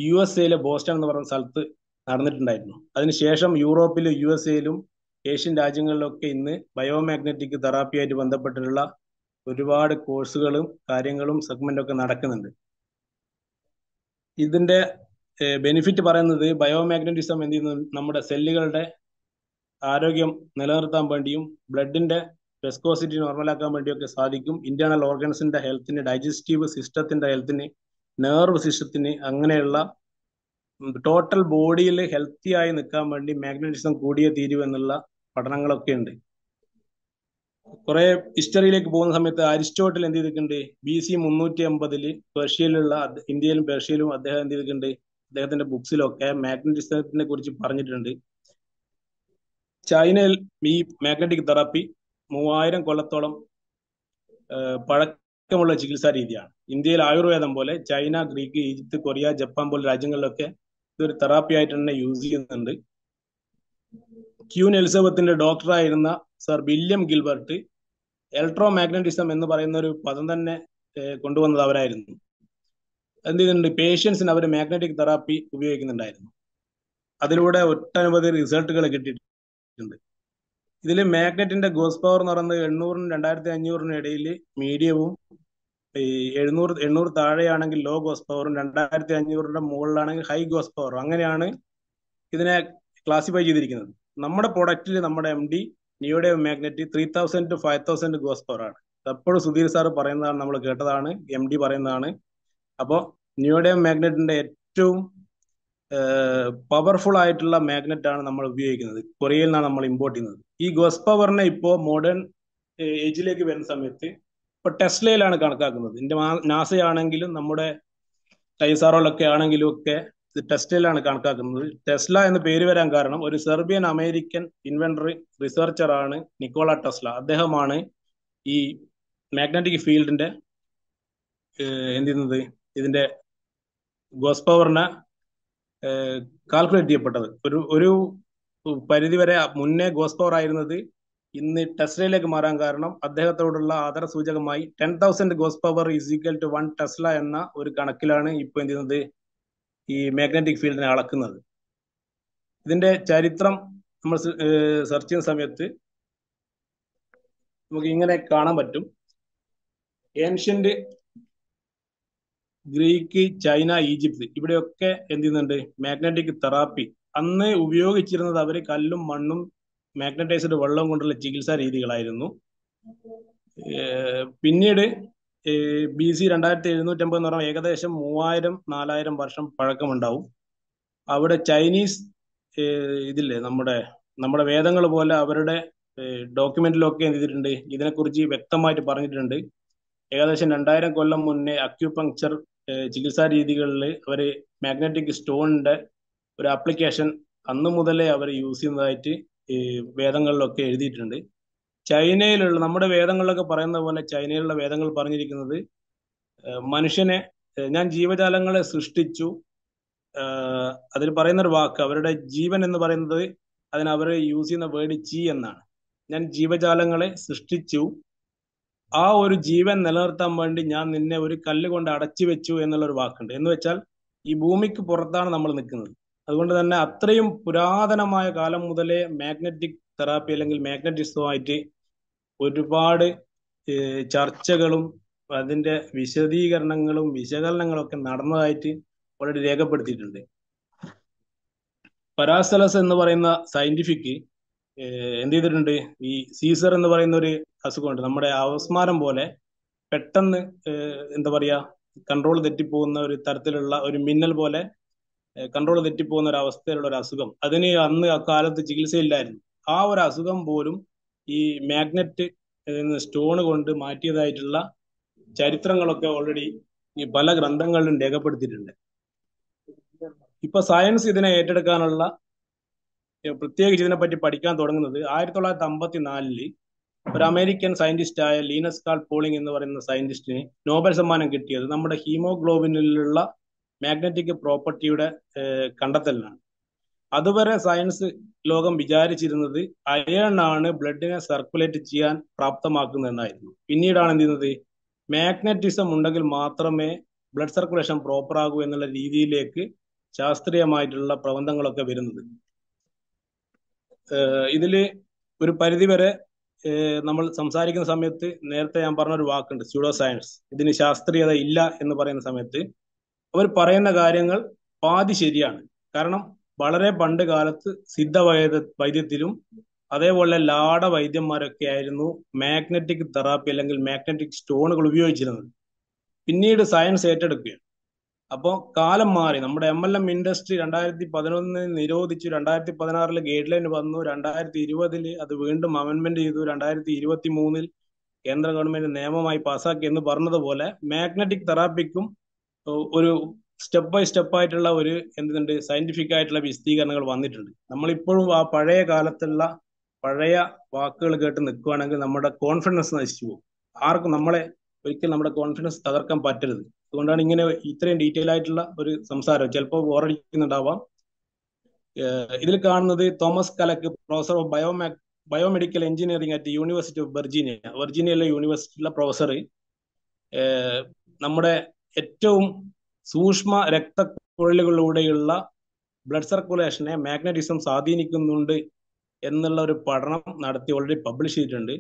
യു എസ് എയിലെ Boston എന്ന് പറയുന്ന സ്ഥലത്ത് നടന്നിട്ടുണ്ടായിരുന്നു അതിനുശേഷം യൂറോപ്പിലും യു എസ് എയിലും ഏഷ്യൻ രാജ്യങ്ങളിലൊക്കെ ഇന്ന് ബയോ മാഗ്നറ്റിക് തെറാപ്പിയായിട്ട് ബന്ധപ്പെട്ടിട്ടുള്ള ഒരുപാട് കോഴ്സുകളും കാര്യങ്ങളും സെഗ്മെന്റും ഒക്കെ നടക്കുന്നുണ്ട് ഇതിന്റെ ബെനിഫിറ്റ് പറയുന്നത് ബയോമാഗ്നറ്റിസം എന്ത് ചെയ്യുന്നു നമ്മുടെ സെല്ലുകളുടെ ആരോഗ്യം നിലനിർത്താൻ വേണ്ടിയും ബ്ലഡിന്റെ വെസ്കോസിറ്റി നോർമലാക്കാൻ വേണ്ടിയൊക്കെ സാധിക്കും ഇന്റേണൽ ഓർഗൻസിന്റെ ഹെൽത്തിന് ഡൈജസ്റ്റീവ് സിസ്റ്റത്തിന്റെ ഹെൽത്തിന് നെർവ് സിസ്റ്റത്തിന് അങ്ങനെയുള്ള ടോട്ടൽ ബോഡിയിൽ ഹെൽത്തി ആയി നിൽക്കാൻ വേണ്ടി മാഗ്നറ്റിസം കൂടിയേ തീരൂ എന്നുള്ള പഠനങ്ങളൊക്കെ ഉണ്ട് കുറെ ഹിസ്റ്ററിയിലേക്ക് പോകുന്ന സമയത്ത് അരിസ്റ്റോട്ടിൽ എന്ത് ചെയ്തിട്ടുണ്ട് ബി സി മുന്നൂറ്റി അമ്പതില് പേർഷ്യയിലുള്ള ഇന്ത്യയിലും പേർഷ്യയിലും അദ്ദേഹം എന്ത് ചെയ്തിട്ടുണ്ട് അദ്ദേഹത്തിന്റെ ബുക്സിലൊക്കെ മാഗ്നറ്റിസത്തിനെ കുറിച്ച് പറഞ്ഞിട്ടുണ്ട് ചൈനയിൽ ഈ മാഗ്നറ്റിക് തെറാപ്പി മൂവായിരം കൊല്ലത്തോളം പഴക്കമുള്ള ചികിത്സാ രീതിയാണ് ഇന്ത്യയിൽ ആയുർവേദം പോലെ China Greek Egypt Korea Japan പോലെ രാജ്യങ്ങളിലൊക്കെ ഇതൊരു തെറാപ്പി ആയിട്ട് തന്നെ യൂസ് ചെയ്യുന്നുണ്ട് ക്യൂൻ എലിസബത്തിന്റെ ഡോക്ടറായിരുന്ന sir William Gilbert electro magnetism എന്ന് പറയുന്ന ഒരു പദം തന്നെ കൊണ്ടുവന്നത് അവരായിരുന്നു എന്ത് ചെയ്യുന്നുണ്ട് പേഷ്യൻസിന് അവർ മാഗ്നറ്റിക് തെറാപ്പി ഉപയോഗിക്കുന്നുണ്ടായിരുന്നു അതിലൂടെ ഒട്ടനവധി റിസൾട്ടുകൾ കിട്ടിയിട്ടുണ്ട് ഉണ്ട് ഇതിൽ മാഗ്നറ്റിന്റെ ഗോസ് പവർ എന്ന് പറയുന്നത് എണ്ണൂറിനും രണ്ടായിരത്തി അഞ്ഞൂറിനും ഇടയിൽ മീഡിയവും ഈ എഴുന്നൂറ് എണ്ണൂറ് താഴെയാണെങ്കിൽ ലോ ഗോസ് പവറും രണ്ടായിരത്തി അഞ്ഞൂറിന്റെ മുകളിലാണെങ്കിൽ ഹൈ ഗോസ് പവറും അങ്ങനെയാണ് ഇതിനെ ക്ലാസിഫൈ ചെയ്തിരിക്കുന്നത് നമ്മുടെ പ്രൊഡക്റ്റിൽ നമ്മുടെ M D neodymium magnet three thousand to five thousand gauss power ആണ് എപ്പോഴും സുധീർ സാർ പറയുന്നതാണ് നമ്മൾ കേട്ടതാണ് എം ഡി പറയുന്നതാണ് അപ്പോൾ നിയോഡേ മാഗ്നറ്റിന്റെ ഏറ്റവും പവർഫുൾ ആയിട്ടുള്ള മാഗ്നറ്റ് ആണ് നമ്മൾ ഉപയോഗിക്കുന്നത് കൊറിയയിൽ നിന്നാണ് നമ്മൾ ഇമ്പോർട്ട് ചെയ്യുന്നത് ഈ ഗോസ് പവറിനെ ഇപ്പോൾ മോഡേൺ ഏജിലേക്ക് വരുന്ന സമയത്ത് ഇപ്പൊ ടെസ്ലയിലാണ് കണക്കാക്കുന്നത് എന്റെ നാസയാണെങ്കിലും നമ്മുടെ ടൈസാറോളൊക്കെ ആണെങ്കിലും ഒക്കെ ഇത് ടെസ്ലയിലാണ് കണക്കാക്കുന്നത് ടെസ്ല എന്ന് പേര് വരാൻ കാരണം ഒരു സെർബിയൻ അമേരിക്കൻ ഇൻവെന്റർ റിസർച്ചർ ആണ് നിക്കോള ടെസ്ല അദ്ദേഹമാണ് ഈ മാഗ്നറ്റിക് ഫീൽഡിന്റെ എന്ത് ചെയ്യുന്നത് ഇതിന്റെ ഗോസ് പവറിനെ കാൽക്കുലേറ്റ് ചെയ്യപ്പെട്ടത് ഒരു ഒരു പരിധിവരെ മുന്നേ ഗോസ്കോർ ആയിരുന്നത് ഇന്ന് ടെസ്ലയിലേക്ക് മാറാൻ കാരണം അദ്ദേഹത്തോടുള്ള ആദര സൂചകമായി ten thousand gauss power is equal to one tesla എന്ന ഒരു കണക്കിലാണ് ഇപ്പോൾ എന്ത് ചെയ്യുന്നത് ഈ മാഗ്നറ്റിക് ഫീൽഡിനെ അളക്കുന്നത് ഇതിന്റെ ചരിത്രം നമ്മൾ സെർച്ച് ചെയ്യുന്ന സമയത്ത് നമുക്ക് ഇങ്ങനെ കാണാൻ പറ്റും ഏൻഷ്യന്റ് ഗ്രീക്ക് ചൈന ഈജിപ്ത് ഇവിടെയൊക്കെ എന്ത് ചെയ്യുന്നുണ്ട് മാഗ്നറ്റിക് തെറാപ്പി അന്ന് ഉപയോഗിച്ചിരുന്നത് അവർ കല്ലും മണ്ണും മാഗ്നറ്റൈസ്ഡ് വെള്ളം കൊണ്ടുള്ള ചികിത്സാ രീതികളായിരുന്നു പിന്നീട് ബി സി രണ്ടായിരത്തി എഴുന്നൂറ്റമ്പത് എന്ന് പറഞ്ഞാൽ ഏകദേശം മൂവായിരം നാലായിരം വർഷം പഴക്കമുണ്ടാവും അവിടെ ചൈനീസ് ഇതില്ലേ നമ്മുടെ നമ്മുടെ വേദങ്ങൾ പോലെ അവരുടെ ഡോക്യുമെന്റിലൊക്കെ എന്ത് ചെയ്തിട്ടുണ്ട് ഇതിനെക്കുറിച്ച് വ്യക്തമായിട്ട് പറഞ്ഞിട്ടുണ്ട് ഏകദേശം രണ്ടായിരം കൊല്ലം മുന്നേ അക്യുപങ്ചർ ചികിത്സാ രീതികളിൽ അവർ മാഗ്നറ്റിക് സ്റ്റോണിന്റെ ഒരു ആപ്ലിക്കേഷൻ അന്ന് മുതലേ അവർ യൂസ് ചെയ്യുന്നതായിട്ട് വേദങ്ങളിലൊക്കെ എഴുതിയിട്ടുണ്ട് ചൈനയിലുള്ള നമ്മുടെ വേദങ്ങളിലൊക്കെ പറയുന്ന പോലെ ചൈനയിലുള്ള വേദങ്ങൾ പറഞ്ഞിരിക്കുന്നത് മനുഷ്യനെ ഞാൻ ജീവജാലങ്ങളെ സൃഷ്ടിച്ചു അതിൽ പറയുന്ന ഒരു വാക്ക് അവരുടെ ജീവൻ എന്ന് പറയുന്നത് അതിനവർ അവർ യൂസ് ചെയ്യുന്ന വേർഡ് ചീ എന്നാണ് ഞാൻ ജീവജാലങ്ങളെ സൃഷ്ടിച്ചു ആ ഒരു ജീവൻ നിലനിർത്താൻ വേണ്ടി ഞാൻ നിന്നെ ഒരു കല്ല് കൊണ്ട് അടച്ചു വെച്ചു എന്നുള്ള ഒരു വാക്കുണ്ട് എന്ന് വെച്ചാൽ ഈ ഭൂമിക്ക് പുറത്താണ് നമ്മൾ നിൽക്കുന്നത് അതുകൊണ്ട് തന്നെ അത്രയും പുരാതനമായ കാലം മുതലേ മാഗ്നറ്റിക് തെറാപ്പി അല്ലെങ്കിൽ മാഗ്നറ്റിസമായിട്ട് ഒരുപാട് ചർച്ചകളും അതിന്റെ വിശദീകരണങ്ങളും വിശകലനങ്ങളും ഒക്കെ നടന്നതായിട്ട് ഓൾറെഡി രേഖപ്പെടുത്തിയിട്ടുണ്ട് പരാസലസ് എന്ന് പറയുന്ന സയന്റിഫിക് എന്ത് ചെയ്തിട്ടുണ്ട് ഈ സീസർ എന്ന് പറയുന്ന ഒരു അസുഖമുണ്ട് നമ്മുടെ അവസ്മാരം പോലെ പെട്ടെന്ന് എന്താ പറയാ കൺട്രോൾ തെറ്റിപ്പോകുന്ന ഒരു തരത്തിലുള്ള ഒരു മിന്നൽ പോലെ കൺട്രോൾ തെറ്റിപ്പോകുന്ന ഒരു അവസ്ഥയിലുള്ള ഒരു അസുഖം അതിന് അന്ന് അക്കാലത്ത് ചികിത്സയില്ലായിരുന്നു ആ ഒരു അസുഖം പോലും ഈ മാഗ്നറ്റ് സ്റ്റോണ് കൊണ്ട് മാറ്റിയതായിട്ടുള്ള ചരിത്രങ്ങളൊക്കെ ഓൾറെഡി പല ഗ്രന്ഥങ്ങളിലും രേഖപ്പെടുത്തിയിട്ടുണ്ട് ഇപ്പൊ സയൻസ് ഇതിനെ ഏറ്റെടുക്കാനുള്ള പ്രത്യേകിച്ച് ഇതിനെപ്പറ്റി പഠിക്കാൻ തുടങ്ങുന്നത് ആയിരത്തി തൊള്ളായിരത്തി അമ്പത്തി ഒരു അമേരിക്കൻ സയന്റിസ്റ്റായ ലീനസ് കാൾ പോളിംഗ് എന്ന് പറയുന്ന സയന്റിസ്റ്റിന് നോബൽ സമ്മാനം കിട്ടിയത് നമ്മുടെ ഹീമോഗ്ലോബിനിലുള്ള മാഗ്നറ്റിക് പ്രോപ്പർട്ടിയുടെ കണ്ടെത്തലിനാണ് അതുവരെ സയൻസ് ലോകം വിചാരിച്ചിരുന്നത് അയൺ ആണ് ബ്ലഡിനെ സർക്കുലേറ്റ് ചെയ്യാൻ പ്രാപ്തമാക്കുന്നതെന്നായിരുന്നു പിന്നീടാണ് എന്ത് ചെയ്യുന്നത് മാഗ്നറ്റിസം ഉണ്ടെങ്കിൽ മാത്രമേ ബ്ലഡ് സർക്കുലേഷൻ പ്രോപ്പർ ആകൂ എന്നുള്ള രീതിയിലേക്ക് ശാസ്ത്രീയമായിട്ടുള്ള പ്രബന്ധങ്ങളൊക്കെ വരുന്നത് ഇതിൽ ഒരു പരിധി വരെ നമ്മൾ സംസാരിക്കുന്ന സമയത്ത് നേരത്തെ ഞാൻ പറഞ്ഞ ഒരു വാക്കുണ്ട് സ്യൂഡോ സയൻസ് ഇതിന് ശാസ്ത്രീയത ഇല്ല എന്ന് പറയുന്ന സമയത്ത് അവർ പറയുന്ന കാര്യങ്ങൾ പാതി ശരിയാണ് കാരണം വളരെ പണ്ട് കാലത്ത് സിദ്ധ വൈദ്യ വൈദ്യത്തിലും അതേപോലെ ലാട വൈദ്യന്മാരൊക്കെ ആയിരുന്നു മാഗ്നറ്റിക് തെറാപ്പി അല്ലെങ്കിൽ മാഗ്നറ്റിക് സ്റ്റോണുകൾ ഉപയോഗിച്ചിരുന്നത് പിന്നീട് സയൻസ് ഏറ്റെടുക്കുകയാണ് അപ്പോൾ കാലം മാറി നമ്മുടെ എം എൽ എം ഇൻഡസ്ട്രി രണ്ടായിരത്തി പതിനൊന്ന് നിരോധിച്ചു രണ്ടായിരത്തി പതിനാറിൽ ഗൈഡ് ലൈൻ വന്നു രണ്ടായിരത്തി ഇരുപതിൽ അത് വീണ്ടും അമെൻമെന്റ് ചെയ്തു രണ്ടായിരത്തി ഇരുപത്തി മൂന്നിൽ കേന്ദ്ര ഗവൺമെന്റ് നിയമമായി പാസാക്കി എന്ന് പറഞ്ഞതുപോലെ മാഗ്നറ്റിക് തെറാപ്പിക്കും ഒരു സ്റ്റെപ്പ് ബൈ സ്റ്റെപ്പ് ആയിട്ടുള്ള ഒരു എന്തുണ്ട് സയന്റിഫിക് ആയിട്ടുള്ള വിശദീകരണങ്ങൾ വന്നിട്ടുണ്ട് നമ്മളിപ്പോഴും ആ പഴയ കാലത്തുള്ള പഴയ വാക്കുകൾ കേട്ട് നിൽക്കുകയാണെങ്കിൽ നമ്മുടെ കോൺഫിഡൻസ് നശിച്ചു പോകും ആർക്കും നമ്മളെ ഒരിക്കലും നമ്മുടെ കോൺഫിഡൻസ് തകർക്കാൻ പറ്റരുത് അതുകൊണ്ടാണ് ഇങ്ങനെ ഇത്രയും ഡീറ്റെയിൽ ആയിട്ടുള്ള ഒരു സംസാരം ചിലപ്പോൾ ബോറടിക്കുന്നുണ്ടാവാം ഇതിൽ കാണുന്നത് തോമസ് കലക്ക് പ്രൊഫസർ ഓഫ് ബയോമാ biomedical engineering at university of Virginia വെർജീനിയയിലെ യൂണിവേഴ്സിറ്റിയിലെ പ്രൊഫസർ നമ്മുടെ ഏറ്റവും സൂക്ഷ്മ രക്തക്കുഴലുകളിലൂടെയുള്ള ബ്ലഡ് സർക്കുലേഷനെ മാഗ്നറ്റിസം സ്വാധീനിക്കുന്നുണ്ട് എന്നുള്ള ഒരു പഠനം നടത്തി ഓൾറെഡി പബ്ലിഷ് ചെയ്തിട്ടുണ്ട്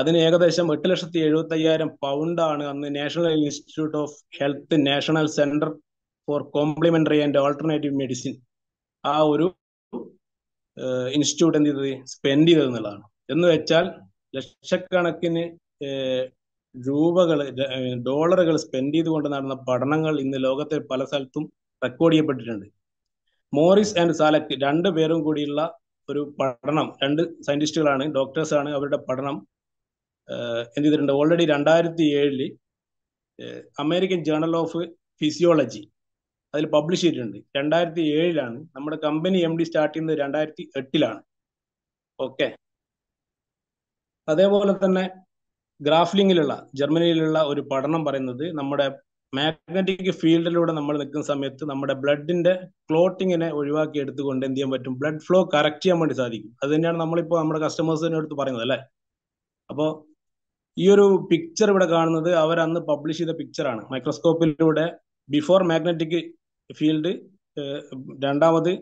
അതിന് ഏകദേശം എട്ട് ലക്ഷത്തി എഴുപത്തി അയ്യായിരം പൗണ്ടാണ് അന്ന് national institute of health national center for complementary and alternative medicine ആ ഒരു ഇൻസ്റ്റിറ്റ്യൂട്ട് എന്ത് ചെയ്തത് സ്പെൻഡ് ചെയ്തത് എന്നുള്ളതാണ് എന്ന് വെച്ചാൽ ലക്ഷക്കണക്കിന് രൂപകൾ ഡോളറുകൾ സ്പെൻഡ് ചെയ്തുകൊണ്ട് നടന്ന പഠനങ്ങൾ ഇന്ന് ലോകത്തെ പല സ്ഥലത്തും റെക്കോർഡ് ചെയ്യപ്പെട്ടിട്ടുണ്ട് മോറിസ് ആൻഡ് സാലക്ക് രണ്ടു പേരും കൂടിയുള്ള ഒരു പഠനം രണ്ട് സയന്റിസ്റ്റുകളാണ് ഡോക്ടേഴ്സാണ് ആണ് അവരുടെ പഠനം എന്ത് ചെയ്തിട്ടുണ്ട് ഓൾറെഡി രണ്ടായിരത്തി ഏഴില് അമേരിക്കൻ ജേണൽ ഓഫ് ഫിസിയോളജി അതിൽ പബ്ലിഷ് ചെയ്തിട്ടുണ്ട് രണ്ടായിരത്തി ഏഴിലാണ് നമ്മുടെ കമ്പനി എം ഡി സ്റ്റാർട്ട് ചെയ്യുന്നത് രണ്ടായിരത്തി എട്ടിലാണ് ഓക്കെ അതേപോലെ തന്നെ ഗ്രാഫ്ലിങ്ങിലുള്ള ജർമ്മനിയിലുള്ള ഒരു പഠനം പറയുന്നത് നമ്മുടെ മാഗ്നറ്റിക് ഫീൽഡിലൂടെ നമ്മൾ നിൽക്കുന്ന സമയത്ത് നമ്മുടെ ബ്ലഡിന്റെ ക്ലോട്ടിങ്ങിനെ ഒഴിവാക്കി എടുത്തുകൊണ്ട് എന്ത് ചെയ്യാൻ പറ്റും ബ്ലഡ് ഫ്ലോ കറക്റ്റ് ചെയ്യാൻ വേണ്ടി സാധിക്കും അത് തന്നെയാണ് നമ്മളിപ്പോൾ നമ്മുടെ കസ്റ്റമേഴ്സിനെ അടുത്ത് പറയുന്നത് അല്ലേ അപ്പോൾ ഈ ഒരു പിക്ചർ ഇവിടെ കാണുന്നത് അവർ അന്ന് പബ്ലിഷ് ചെയ്ത പിക്ചറാണ് മൈക്രോസ്കോപ്പിലൂടെ ബിഫോർ മാഗ്നറ്റിക് ഫീൽഡ് രണ്ടാമത്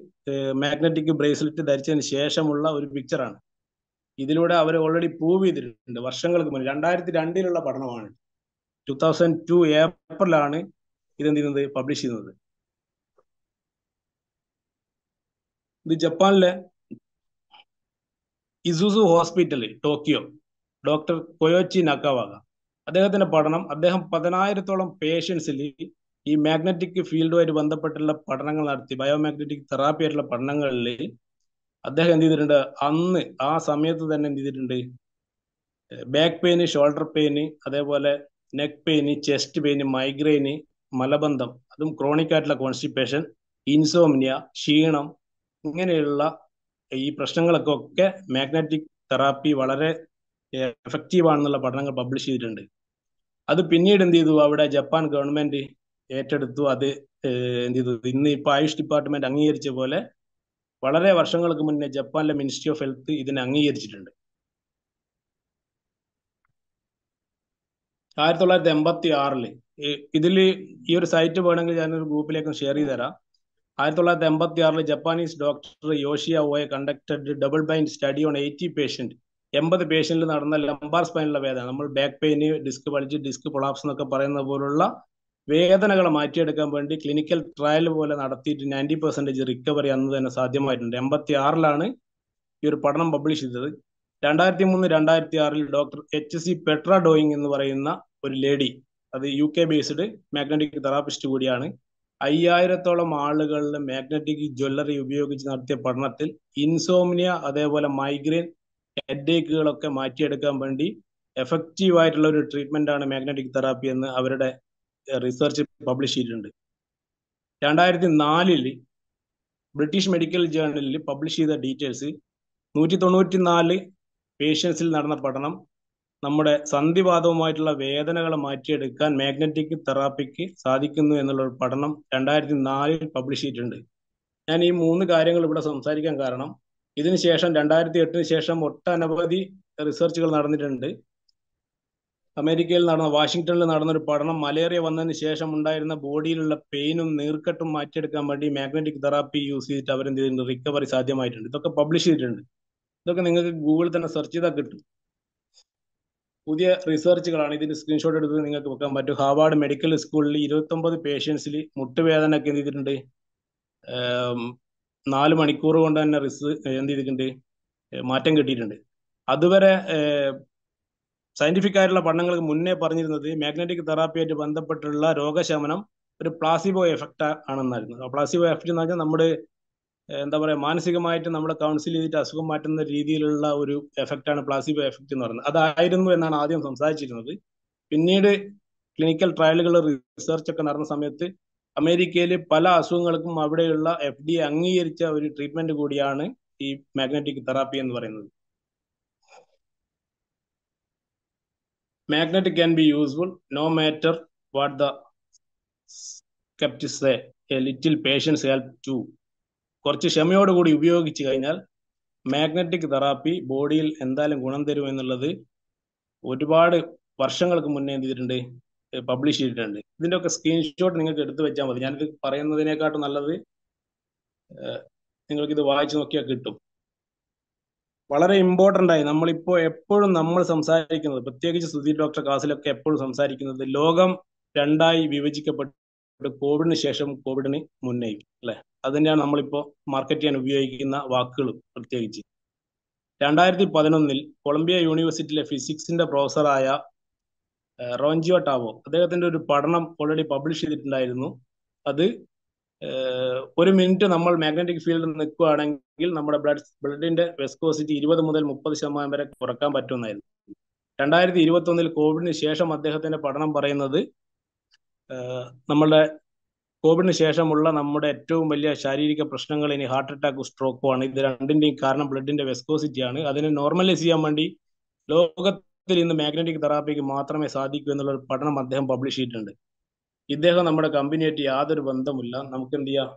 മാഗ്നറ്റിക് ബ്രേസ്ലെറ്റ് ധരിച്ചതിന് ശേഷമുള്ള ഒരു പിക്ചറാണ് ഇതിലൂടെ അവർ ഓൾറെഡി പ്രൂവ് ചെയ്തിട്ടുണ്ട് വർഷങ്ങൾക്ക് മുന്നേ രണ്ടായിരത്തി രണ്ടിലുള്ള പഠനമാണ് ടു തൗസൻഡ് ടു ഏപ്രിലാണ് ഇതെന്ത് ചെയ്യുന്നത് പബ്ലിഷ് ചെയ്യുന്നത് ഇത് ജപ്പാനിലെ Isuzu hospital Tokyo doctor Koichi Nakagawa അദ്ദേഹത്തിന്റെ പഠനം അദ്ദേഹം പതിനായിരത്തോളം പേഷ്യൻസിൽ ഈ മാഗ്നറ്റിക് ഫീൽഡുമായിട്ട് ബന്ധപ്പെട്ടുള്ള പഠനങ്ങൾ നടത്തി ബയോമാഗ്നറ്റിക് തെറാപ്പി ആയിട്ടുള്ള പഠനങ്ങളിൽ അദ്ദേഹം എന്ത് ചെയ്തിട്ടുണ്ട് അന്ന് ആ സമയത്ത് തന്നെ എന്ത് ചെയ്തിട്ടുണ്ട് ബാക്ക് പെയിന് ഷോൾഡർ പെയിന് അതേപോലെ neck pain chest pain migraine മലബന്ധം അതും ക്രോണിക് ആയിട്ടുള്ള കോൺസ്റ്റിപ്പേഷൻ ഇൻസോമിനിയ ക്ഷീണം ഇങ്ങനെയുള്ള ഈ പ്രശ്നങ്ങൾക്കൊക്കെ മാഗ്നറ്റിക് തെറാപ്പി വളരെ എഫക്റ്റീവ് ആണെന്നുള്ള പഠനങ്ങൾ പബ്ലിഷ് ചെയ്തിട്ടുണ്ട് അത് പിന്നീട് എന്ത് ചെയ്തു അവിടെ ജപ്പാൻ ഗവൺമെന്റ് ഏറ്റെടുത്തു അത് എന്ത് ചെയ്തു ഇന്ന് ഇപ്പൊ ആയുഷ് ഡിപ്പാർട്ട്മെന്റ് അംഗീകരിച്ച പോലെ വളരെ വർഷങ്ങൾക്ക് മുന്നേ ജപ്പാനിലെ മിനിസ്ട്രി ഓഫ് ഹെൽത്ത് ഇതിനെ അംഗീകരിച്ചിട്ടുണ്ട് ആയിരത്തി തൊള്ളായിരത്തി എൺപത്തി ആറില് ഇതിൽ ഈ ഒരു സൈറ്റ് വേണമെങ്കിൽ ഞാനൊരു ഗ്രൂപ്പിലേക്ക് ഷെയർ ചെയ്ത് തരാം ആയിരത്തി തൊള്ളായിരത്തി എൺപത്തി ആറിൽ Japanese doctor Yoshiya Oye conducted double bind study on eighty patient എൺപത് പേഷ്യന്റിൽ നടന്ന ലംബാർ സ്പൈനിലെ വേദന നമ്മൾ ബാക്ക് പെയിന് ഡിസ്ക് വലിച്ച് ഡിസ്ക് കൊളാപ്സ് എന്നൊക്കെ പറയുന്ന പോലുള്ള വേദനകൾ മാറ്റിയെടുക്കാൻ വേണ്ടി ക്ലിനിക്കൽ ട്രയൽ പോലെ നടത്തിയിട്ട് നയൻറ്റി പെർസെൻറ്റേജ് റിക്കവറി അന്ന് തന്നെ സാധ്യമായിട്ടുണ്ട് എൺപത്തി ആറിലാണ് ഈ ഒരു പഠനം പബ്ലിഷ് ചെയ്തത് രണ്ടായിരത്തി മൂന്ന് രണ്ടായിരത്തി ആറിൽ ഡോക്ടർ എച്ച് സി പെട്ര ഡോയിങ് എന്ന് പറയുന്ന ഒരു ലേഡി അത് U K based magnetic therapist കൂടിയാണ് അയ്യായിരത്തോളം ആളുകളിൽ മാഗ്നറ്റിക് ജ്വല്ലറി ഉപയോഗിച്ച് നടത്തിയ പഠനത്തിൽ ഇൻസോമിനിയ അതേപോലെ മൈഗ്രെയിൻ ഹെഡേക്കുകളൊക്കെ മാറ്റിയെടുക്കാൻ വേണ്ടി എഫക്റ്റീവ് ആയിട്ടുള്ള ഒരു ട്രീറ്റ്മെന്റ് ആണ് മാഗ്നറ്റിക് തെറാപ്പി എന്ന് അവരുടെ റിസർച്ച് പബ്ലിഷ് ചെയ്തിട്ടുണ്ട് രണ്ടായിരത്തി നാലിൽ ബ്രിട്ടീഷ് മെഡിക്കൽ ജേണലിൽ പബ്ലിഷ് ചെയ്ത ഡീറ്റെയിൽസ് നൂറ്റി തൊണ്ണൂറ്റി നാല് പേഷ്യൻസിൽ നടന്ന പഠനം നമ്മുടെ സന്ധിവാദവുമായിട്ടുള്ള വേദനകൾ മാറ്റിയെടുക്കാൻ മാഗ്നറ്റിക് തെറാപ്പിക്ക് സാധിക്കുന്നു എന്നുള്ള ഒരു പഠനം രണ്ടായിരത്തി നാലിൽ പബ്ലിഷ് ചെയ്തിട്ടുണ്ട് ഞാൻ ഈ മൂന്ന് കാര്യങ്ങൾ ഇവിടെ സംസാരിക്കാൻ കാരണം ഇതിനുശേഷം രണ്ടായിരത്തി എട്ടിന് ശേഷം ഒട്ടനവധി റിസർച്ചുകൾ നടന്നിട്ടുണ്ട് അമേരിക്കയിൽ നടന്ന വാഷിങ്ടണിൽ നടന്ന ഒരു പഠനം മലേറിയ വന്നതിന് ശേഷം ഉണ്ടായിരുന്ന ബോഡിയിലുള്ള പെയിനും നീർക്കെട്ടും മാറ്റിയെടുക്കാൻ വേണ്ടി മാഗ്നറ്റിക് തെറാപ്പി യൂസ് ചെയ്തിട്ട് അവരെന്ത് ചെയ്തിട്ടുണ്ട് റിക്കവറി സാധ്യമായിട്ടുണ്ട് ഇതൊക്കെ പബ്ലിഷ് ചെയ്തിട്ടുണ്ട് ഇതൊക്കെ നിങ്ങൾക്ക് ഗൂഗിളിൽ തന്നെ സെർച്ച് ചെയ്താൽ കിട്ടും പുതിയ റിസർച്ചുകളാണ് ഇതിന് സ്ക്രീൻഷോട്ട് എടുത്ത് നിങ്ങൾക്ക് വെക്കാൻ പറ്റും ഹാവാർഡ് മെഡിക്കൽ സ്കൂളിൽ ഇരുപത്തൊമ്പത് പേഷ്യൻസിൽ മുട്ടുവേദന ഒക്കെ എന്ത് ചെയ്തിട്ടുണ്ട് നാല് മണിക്കൂർ കൊണ്ട് തന്നെ റിസ് എന്ത് ചെയ്തിട്ടുണ്ട് മാറ്റം കിട്ടിയിട്ടുണ്ട് അതുവരെ സയന്റിഫിക് ആയിട്ടുള്ള പഠനങ്ങൾക്ക് മുന്നേ പറഞ്ഞിരുന്നത് മാഗ്നറ്റിക് തെറാപ്പിയായിട്ട് ബന്ധപ്പെട്ടുള്ള രോഗശമനം ഒരു പ്ലാസിബോ എഫക്റ്റ് ആണെന്നായിരുന്നു പ്ലാസിബോ എഫക്റ്റ് എന്ന് പറഞ്ഞാൽ നമ്മുടെ എന്താ പറയുക മാനസികമായിട്ട് നമ്മളെ കൗൺസിൽ ചെയ്തിട്ട് അസുഖം മാറ്റുന്ന രീതിയിലുള്ള ഒരു എഫക്റ്റ് ആണ് പ്ലാസിബോ എഫക്റ്റ് എന്ന് പറയുന്നത് അതായിരുന്നു എന്നാണ് ആദ്യം സംസാരിച്ചിരുന്നത് പിന്നീട് ക്ലിനിക്കൽ ട്രയലുകൾ റിസർച്ച് ഒക്കെ നടന്ന സമയത്ത് അമേരിക്കയിൽ പല അസുഖങ്ങൾക്കും അവിടെയുള്ള എഫ് ഡി അംഗീകരിച്ച ഒരു ട്രീറ്റ്മെന്റ് കൂടിയാണ് ഈ മാഗ്നറ്റിക് തെറാപ്പി എന്ന് പറയുന്നത് magnetic can be useful no matter what the a little patience help to കുറച്ച് ക്ഷമയോടുകൂടി ഉപയോഗിച്ചു കഴിഞ്ഞാൽ മാഗ്നറ്റിക് തെറാപ്പി ബോഡിയിൽ എന്തായാലും ഗുണം തരും എന്നുള്ളത് ഒരുപാട് വർഷങ്ങൾക്ക് മുന്നേ എന്ത് ചെയ്തിട്ടുണ്ട് പബ്ലിഷ് ചെയ്തിട്ടുണ്ട് ഇതിന്റെ ഒക്കെ സ്ക്രീൻഷോട്ട് നിങ്ങൾക്ക് എടുത്തു വെച്ചാൽ മതി ഞാനിത് പറയുന്നതിനെക്കാട്ടും നല്ലത് നിങ്ങൾക്ക് ഇത് വായിച്ചു നോക്കിയാൽ കിട്ടും വളരെ ഇമ്പോർട്ടൻ്റ് ആയി നമ്മളിപ്പോൾ എപ്പോഴും നമ്മൾ സംസാരിക്കുന്നത് പ്രത്യേകിച്ച് സുധീർ ഡോക്ടർ കാസിലൊക്കെ എപ്പോഴും സംസാരിക്കുന്നത് ലോകം രണ്ടായി വിഭജിക്കപ്പെട്ട് കോവിഡിന് ശേഷം കോവിഡിന് മുന്നേ അല്ലെ അതിൻ്റെയാണ് നമ്മളിപ്പോൾ മാർക്കറ്റ് ചെയ്യാൻ ഉപയോഗിക്കുന്ന വാക്കുകൾ പ്രത്യേകിച്ച് രണ്ടായിരത്തി പതിനൊന്നിൽ കൊളംബിയ യൂണിവേഴ്സിറ്റിയിലെ ഫിസിക്സിന്റെ പ്രൊഫസറായ റോഞ്ചിയോ ടാവോ അദ്ദേഹത്തിന്റെ ഒരു പഠനം ഓൾറെഡി പബ്ലിഷ് ചെയ്തിട്ടുണ്ടായിരുന്നു അത് ഒരു മിനിറ്റ് നമ്മൾ മാഗ്നറ്റിക് ഫീൽഡിൽ നിൽക്കുകയാണെങ്കിൽ നമ്മുടെ ബ്ലഡ് ബ്ലഡിന്റെ വെസ്കോസിറ്റി ഇരുപത് മുതൽ മുപ്പത് ശതമാനം വരെ കുറക്കാൻ പറ്റുന്നതായിരുന്നു രണ്ടായിരത്തി ഇരുപത്തി ഒന്നിൽ കോവിഡിന് ശേഷം അദ്ദേഹത്തിന്റെ പഠനം പറയുന്നത് നമ്മളുടെ കോവിഡിന് ശേഷമുള്ള നമ്മുടെ ഏറ്റവും വലിയ ശാരീരിക പ്രശ്നങ്ങൾ ഇനി ഹാർട്ട് അറ്റാക്കും സ്ട്രോക്കും ആണ് ഇത് രണ്ടിന്റെയും കാരണം ബ്ലഡിന്റെ വെസ്കോസിറ്റി ആണ് അതിനെ നോർമലൈസ് ചെയ്യാൻ വേണ്ടി ലോകത്ത് ഇതിൽ ഇന്ന് മാഗ്നറ്റിക് തെറാപ്പിക്ക് മാത്രമേ സാധിക്കൂ എന്നുള്ള ഒരു പഠനം അദ്ദേഹം പബ്ലിഷ് ചെയ്തിട്ടുണ്ട് ഇദ്ദേഹം നമ്മുടെ കമ്പനിയായിട്ട് യാതൊരു ബന്ധമില്ല നമുക്ക് എന്ത് ചെയ്യാം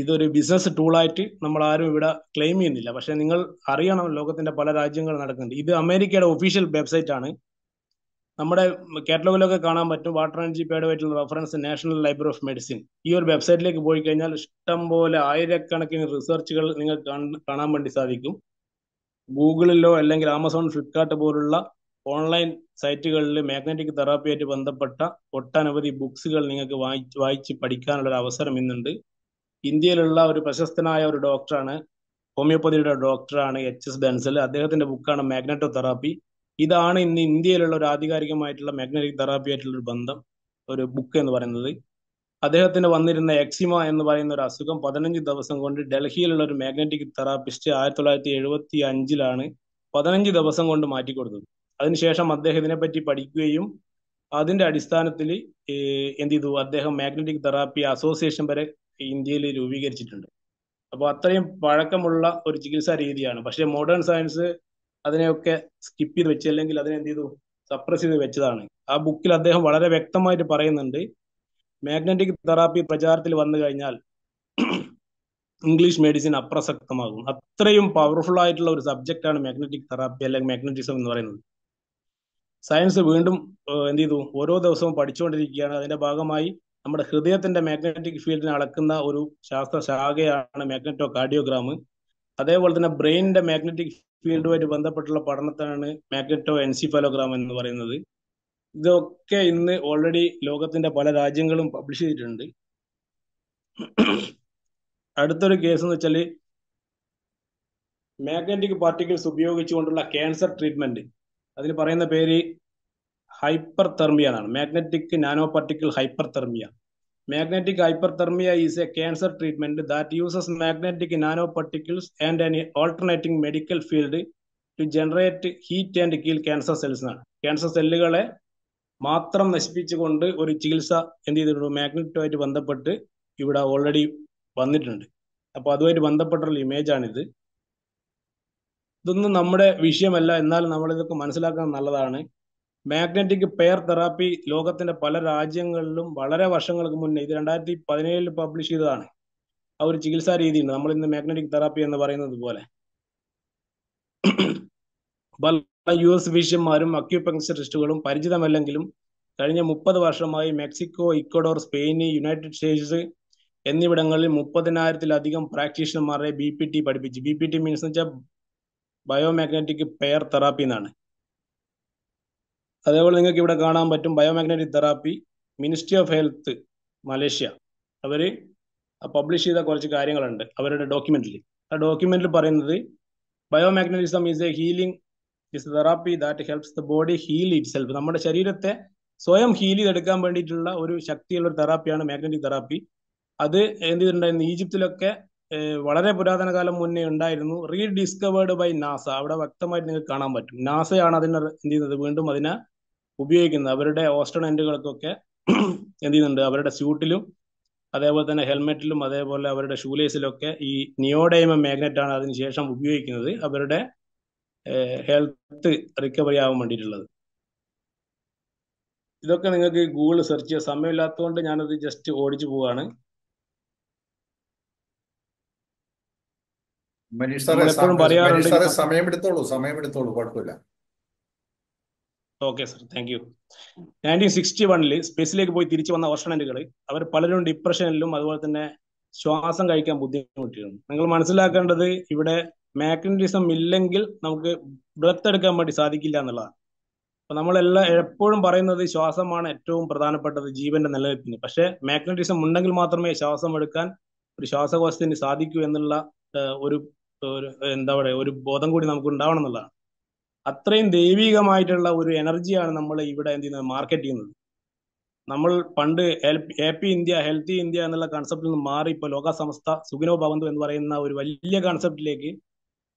ഇതൊരു ബിസിനസ് ടൂളായിട്ട് നമ്മൾ ആരും ഇവിടെ ക്ലെയിം ചെയ്യുന്നില്ല പക്ഷെ നിങ്ങൾ അറിയണം ലോകത്തിന്റെ പല രാജ്യങ്ങൾ നടക്കുന്നുണ്ട് ഇത് അമേരിക്കയുടെ ഒഫീഷ്യൽ വെബ്സൈറ്റ് ആണ് നമ്മുടെ കാറ്റലോഗിലൊക്കെ കാണാൻ പറ്റും വാട്ടർ എനർജി പേഡുമായിട്ടുള്ള reference national library of medicine ഈ ഒരു വെബ്സൈറ്റിലേക്ക് പോയി കഴിഞ്ഞാൽ ഇഷ്ടം പോലെ ആയിരക്കണക്കിന് റിസർച്ചുകൾ നിങ്ങൾക്ക് കാണാൻ വേണ്ടി സാധിക്കും ഗൂഗിളിലോ അല്ലെങ്കിൽ ആമസോൺ ഫ്ലിപ്കാർട്ട് പോലുള്ള ഓൺലൈൻ സൈറ്റുകളിൽ മാഗ്നറ്റിക് തെറാപ്പിയായിട്ട് ബന്ധപ്പെട്ട ഒട്ടനവധി ബുക്സുകൾ നിങ്ങൾക്ക് വായിച്ച് വായിച്ച് പഠിക്കാനുള്ള ഒരു അവസരം ഇന്നുണ്ട് ഇന്ത്യയിലുള്ള ഒരു പ്രശസ്തനായ ഒരു ഡോക്ടറാണ് ഹോമിയോപ്പതിയുടെ ഡോക്ടറാണ് എച്ച് എസ് ബെൻസൽ അദ്ദേഹത്തിന്റെ ബുക്കാണ് മാഗ്നറ്റോ തെറാപ്പി ഇതാണ് ഇന്ന് ഇന്ത്യയിലുള്ള ഒരു ആധികാരികമായിട്ടുള്ള മാഗ്നറ്റിക് തെറാപ്പിയായിട്ടുള്ള ഒരു ബന്ധം ഒരു ബുക്ക് എന്ന് പറയുന്നത് അദ്ദേഹത്തിന് വന്നിരുന്ന എക്സിമ എന്ന് പറയുന്ന ഒരു അസുഖം പതിനഞ്ച് ദിവസം കൊണ്ട് ഡൽഹിയിലുള്ള ഒരു മാഗ്നറ്റിക് തെറാപ്പിസ്റ്റ് ആയിരത്തി തൊള്ളായിരത്തി എഴുപത്തി അഞ്ചിലാണ് പതിനഞ്ച് ദിവസം കൊണ്ട് മാറ്റിക്കൊടുത്തത് അതിനുശേഷം അദ്ദേഹത്തിനെ പറ്റി പഠിക്കുകയും അതിന്റെ അടിസ്ഥാനത്തിൽ എന്ത് ചെയ്തു അദ്ദേഹം മാഗ്നറ്റിക് തെറാപ്പി അസോസിയേഷൻ വരെ ഇന്ത്യയിൽ രൂപീകരിച്ചിട്ടുണ്ട് അപ്പോൾ അത്രയും പഴക്കമുള്ള ഒരു ചികിത്സാ രീതിയാണ് പക്ഷേ മോഡേൺ സയൻസ് അതിനെയൊക്കെ സ്കിപ്പ് ചെയ്ത് വെച്ചല്ലെങ്കിൽ അല്ലെങ്കിൽ അതിനെ എന്ത് ചെയ്തു സപ്രസ് ചെയ്ത് വെച്ചതാണ് ആ ബുക്കിൽ അദ്ദേഹം വളരെ വ്യക്തമായിട്ട് പറയുന്നുണ്ട് മാഗ്നറ്റിക് തെറാപ്പി പ്രചാരത്തിൽ വന്നു കഴിഞ്ഞാൽ ഇംഗ്ലീഷ് മെഡിസിൻ അപ്രസക്തമാകും അത്രയും പവർഫുൾ ആയിട്ടുള്ള ഒരു സബ്ജക്റ്റ് ആണ് മാഗ്നറ്റിക് തെറാപ്പി അല്ലെങ്കിൽ മാഗ്നറ്റിസം എന്ന് പറയുന്നത് സയൻസ് വീണ്ടും എന്ത് ചെയ്തു ഓരോ ദിവസവും പഠിച്ചുകൊണ്ടിരിക്കുകയാണ് അതിന്റെ ഭാഗമായി നമ്മുടെ ഹൃദയത്തിന്റെ മാഗ്നറ്റിക് ഫീൽഡിനെ അളക്കുന്ന ഒരു ശാസ്ത്ര ശാഖയാണ് മാഗ്നറ്റോ കാർഡിയോഗ്രാം അതേപോലെ തന്നെ ബ്രെയിനിന്റെ മാഗ്നറ്റിക് ഫീൽഡുമായിട്ട് ബന്ധപ്പെട്ടുള്ള പഠനത്തിനാണ് മാഗ്നറ്റോ എൻസിഫാലോഗ്രാം എന്ന് പറയുന്നത് ഇതൊക്കെ ഇന്ന് ഓൾറെഡി ലോകത്തിന്റെ പല രാജ്യങ്ങളും പബ്ലിഷ് ചെയ്തിട്ടുണ്ട് അടുത്തൊരു കേസ് എന്ന് വെച്ചാൽ മാഗ്നറ്റിക് പാർട്ടിക്കിൾസ് ഉപയോഗിച്ചുകൊണ്ടുള്ള ക്യാൻസർ ട്രീറ്റ്മെന്റ് അതിൽ പറയുന്ന പേര് ഹൈപ്പർ തെർമിയ എന്നാണ് magnetic nanoparticle hyperthermia magnetic hyperthermia is a cancer treatment that uses magnetic nanoparticles and an alternating medical field to generate heat and kill cancer cells എന്നാണ് cancer സെല്ലുകളെ മാത്രം നശിപ്പിച്ചുകൊണ്ട് ഒരു ചികിത്സ എന്ത് ചെയ്തിട്ടുണ്ട് മാഗ്നറ്റുമായിട്ട് ബന്ധപ്പെട്ട് ഇവിടെ ഓൾറെഡി വന്നിട്ടുണ്ട് അപ്പോൾ അതുമായിട്ട് ബന്ധപ്പെട്ടുള്ള ഇമേജാണിത് ഇതൊന്നും നമ്മുടെ വിഷയമല്ല എന്നാൽ നമ്മൾ ഇതൊക്കെ മനസ്സിലാക്കാൻ നല്ലതാണ് മാഗ്നറ്റിക് പെയർ തെറാപ്പി ലോകത്തിന്റെ പല രാജ്യങ്ങളിലും വളരെ വർഷങ്ങൾക്ക് മുന്നേ ഇത് രണ്ടായിരത്തി പതിനേഴിൽ പബ്ലിഷ് ചെയ്തതാണ് ആ ഒരു ചികിത്സാ ഉണ്ട് നമ്മൾ ഇന്ന് മാഗ്നറ്റിക് തെറാപ്പി എന്ന് പറയുന്നത് പോലെ യു എസ് ഫിഷ്യന്മാരും അക്യുപങ്ക്ചറിസ്റ്റുകളും പരിചിതമല്ലെങ്കിലും കഴിഞ്ഞ മുപ്പത് വർഷമായി Mexico Ecuador Spain United States എന്നിവിടങ്ങളിൽ മുപ്പതിനായിരത്തിലധികം പ്രാക്ടീഷണർമാരെ ബി പി ടി പഠിപ്പിച്ചു ബി പി ടി മീൻസ് വെച്ചാൽ ബയോമാഗ്നറ്റിക് പെയർ തെറാപ്പി എന്നാണ് അതേപോലെ നിങ്ങൾക്ക് ഇവിടെ കാണാൻ പറ്റും biomagnetic therapy ministry of health Malaysia അവർ പബ്ലിഷ് ചെയ്ത കുറച്ച് കാര്യങ്ങളുണ്ട് അവരുടെ ഡോക്യുമെന്റിൽ ആ ഡോക്യുമെന്റിൽ പറയുന്നത് biomagnetism is a healing is therapy that helps the body heal itself നമ്മുടെ ശരീരത്തെ സ്വയം ഹീൽ ചെയ്തെടുക്കാൻ വേണ്ടിയിട്ടുള്ള ഒരു ശക്തിയുള്ള ഒരു തെറാപ്പിയാണ് മാഗ്നറ്റിക് തെറാപ്പി അത് എന്ത് ചെയ്തിട്ടുണ്ടായിരുന്നു ഈജിപ്തിലൊക്കെ വളരെ പുരാതന കാലം മുന്നേ ഉണ്ടായിരുന്നു റീഡിസ്കവേർഡ് ബൈ നാസ അവിടെ വ്യക്തമായിട്ട് നിങ്ങൾക്ക് കാണാൻ പറ്റും നാസയാണ് അതിനെ എന്ത് ചെയ്യുന്നത് വീണ്ടും അതിനെ ഉപയോഗിക്കുന്നത് അവരുടെ ഓസ്റ്റണൻറ്റുകൾക്കൊക്കെ എന്ത് ചെയ്യുന്നുണ്ട് അവരുടെ സ്യൂട്ടിലും അതേപോലെ തന്നെ ഹെൽമെറ്റിലും അതേപോലെ അവരുടെ ഷൂലേസിലൊക്കെ ഈ നിയോഡൈമ മാഗ്നറ്റാണ് ആണ് അതിനുശേഷം ഉപയോഗിക്കുന്നത് അവരുടെ ഹെൽത്ത് റിക്കവറി ആവാൻ വേണ്ടിയിട്ടുള്ളത് ഇതൊക്കെ നിങ്ങൾക്ക് ഗൂഗിൾ സെർച്ച് ചെയ്യാൻ സമയമില്ലാത്തതുകൊണ്ട് ഞാനത് ജസ്റ്റ് ഓടിച്ചു പോവാണ് okay sir thank you nineteen sixty വണ്ണിൽ സ്പേസിലേക്ക് പോയി തിരിച്ചു വന്ന ഓർഷണൻ്റുകൾ അവർ പലരും ഡിപ്രഷനിലും അതുപോലെ തന്നെ ശ്വാസം കഴിക്കാൻ ബുദ്ധിമുട്ടിയിരുന്നു നിങ്ങൾ മനസ്സിലാക്കേണ്ടത് ഇവിടെ മാഗ്നറ്റിസം ഇല്ലെങ്കിൽ നമുക്ക് ബ്രത്ത് എടുക്കാൻ വേണ്ടി സാധിക്കില്ല എന്നുള്ളതാണ് അപ്പൊ നമ്മളെല്ലാം എപ്പോഴും പറയുന്നത് ശ്വാസമാണ് ഏറ്റവും പ്രധാനപ്പെട്ടത് ജീവന്റെ നിലനിൽപ്പിന് പക്ഷെ മാഗ്നറ്റിസം ഉണ്ടെങ്കിൽ മാത്രമേ ശ്വാസം എടുക്കാൻ ഒരു ശ്വാസകോശത്തിന് സാധിക്കൂ എന്നുള്ള ഒരു എന്താ പറയുക ഒരു ബോധം കൂടി നമുക്ക് ഉണ്ടാവണം എന്നുള്ളതാണ് അത്രയും ദൈവികമായിട്ടുള്ള ഒരു എനർജിയാണ് നമ്മൾ ഇവിടെ എന്ത് ചെയ്യുന്നത് മാർക്കറ്റ് ചെയ്യുന്നത് നമ്മൾ പണ്ട് A P India healthy India എന്നുള്ള കൺസെപ്റ്റിൽ നിന്ന് മാറി ഇപ്പൊ ലോക സംസ്ഥ സുഖിനോ ഭവന്തു എന്ന് പറയുന്ന ഒരു വലിയ കൺസെപ്റ്റിലേക്ക്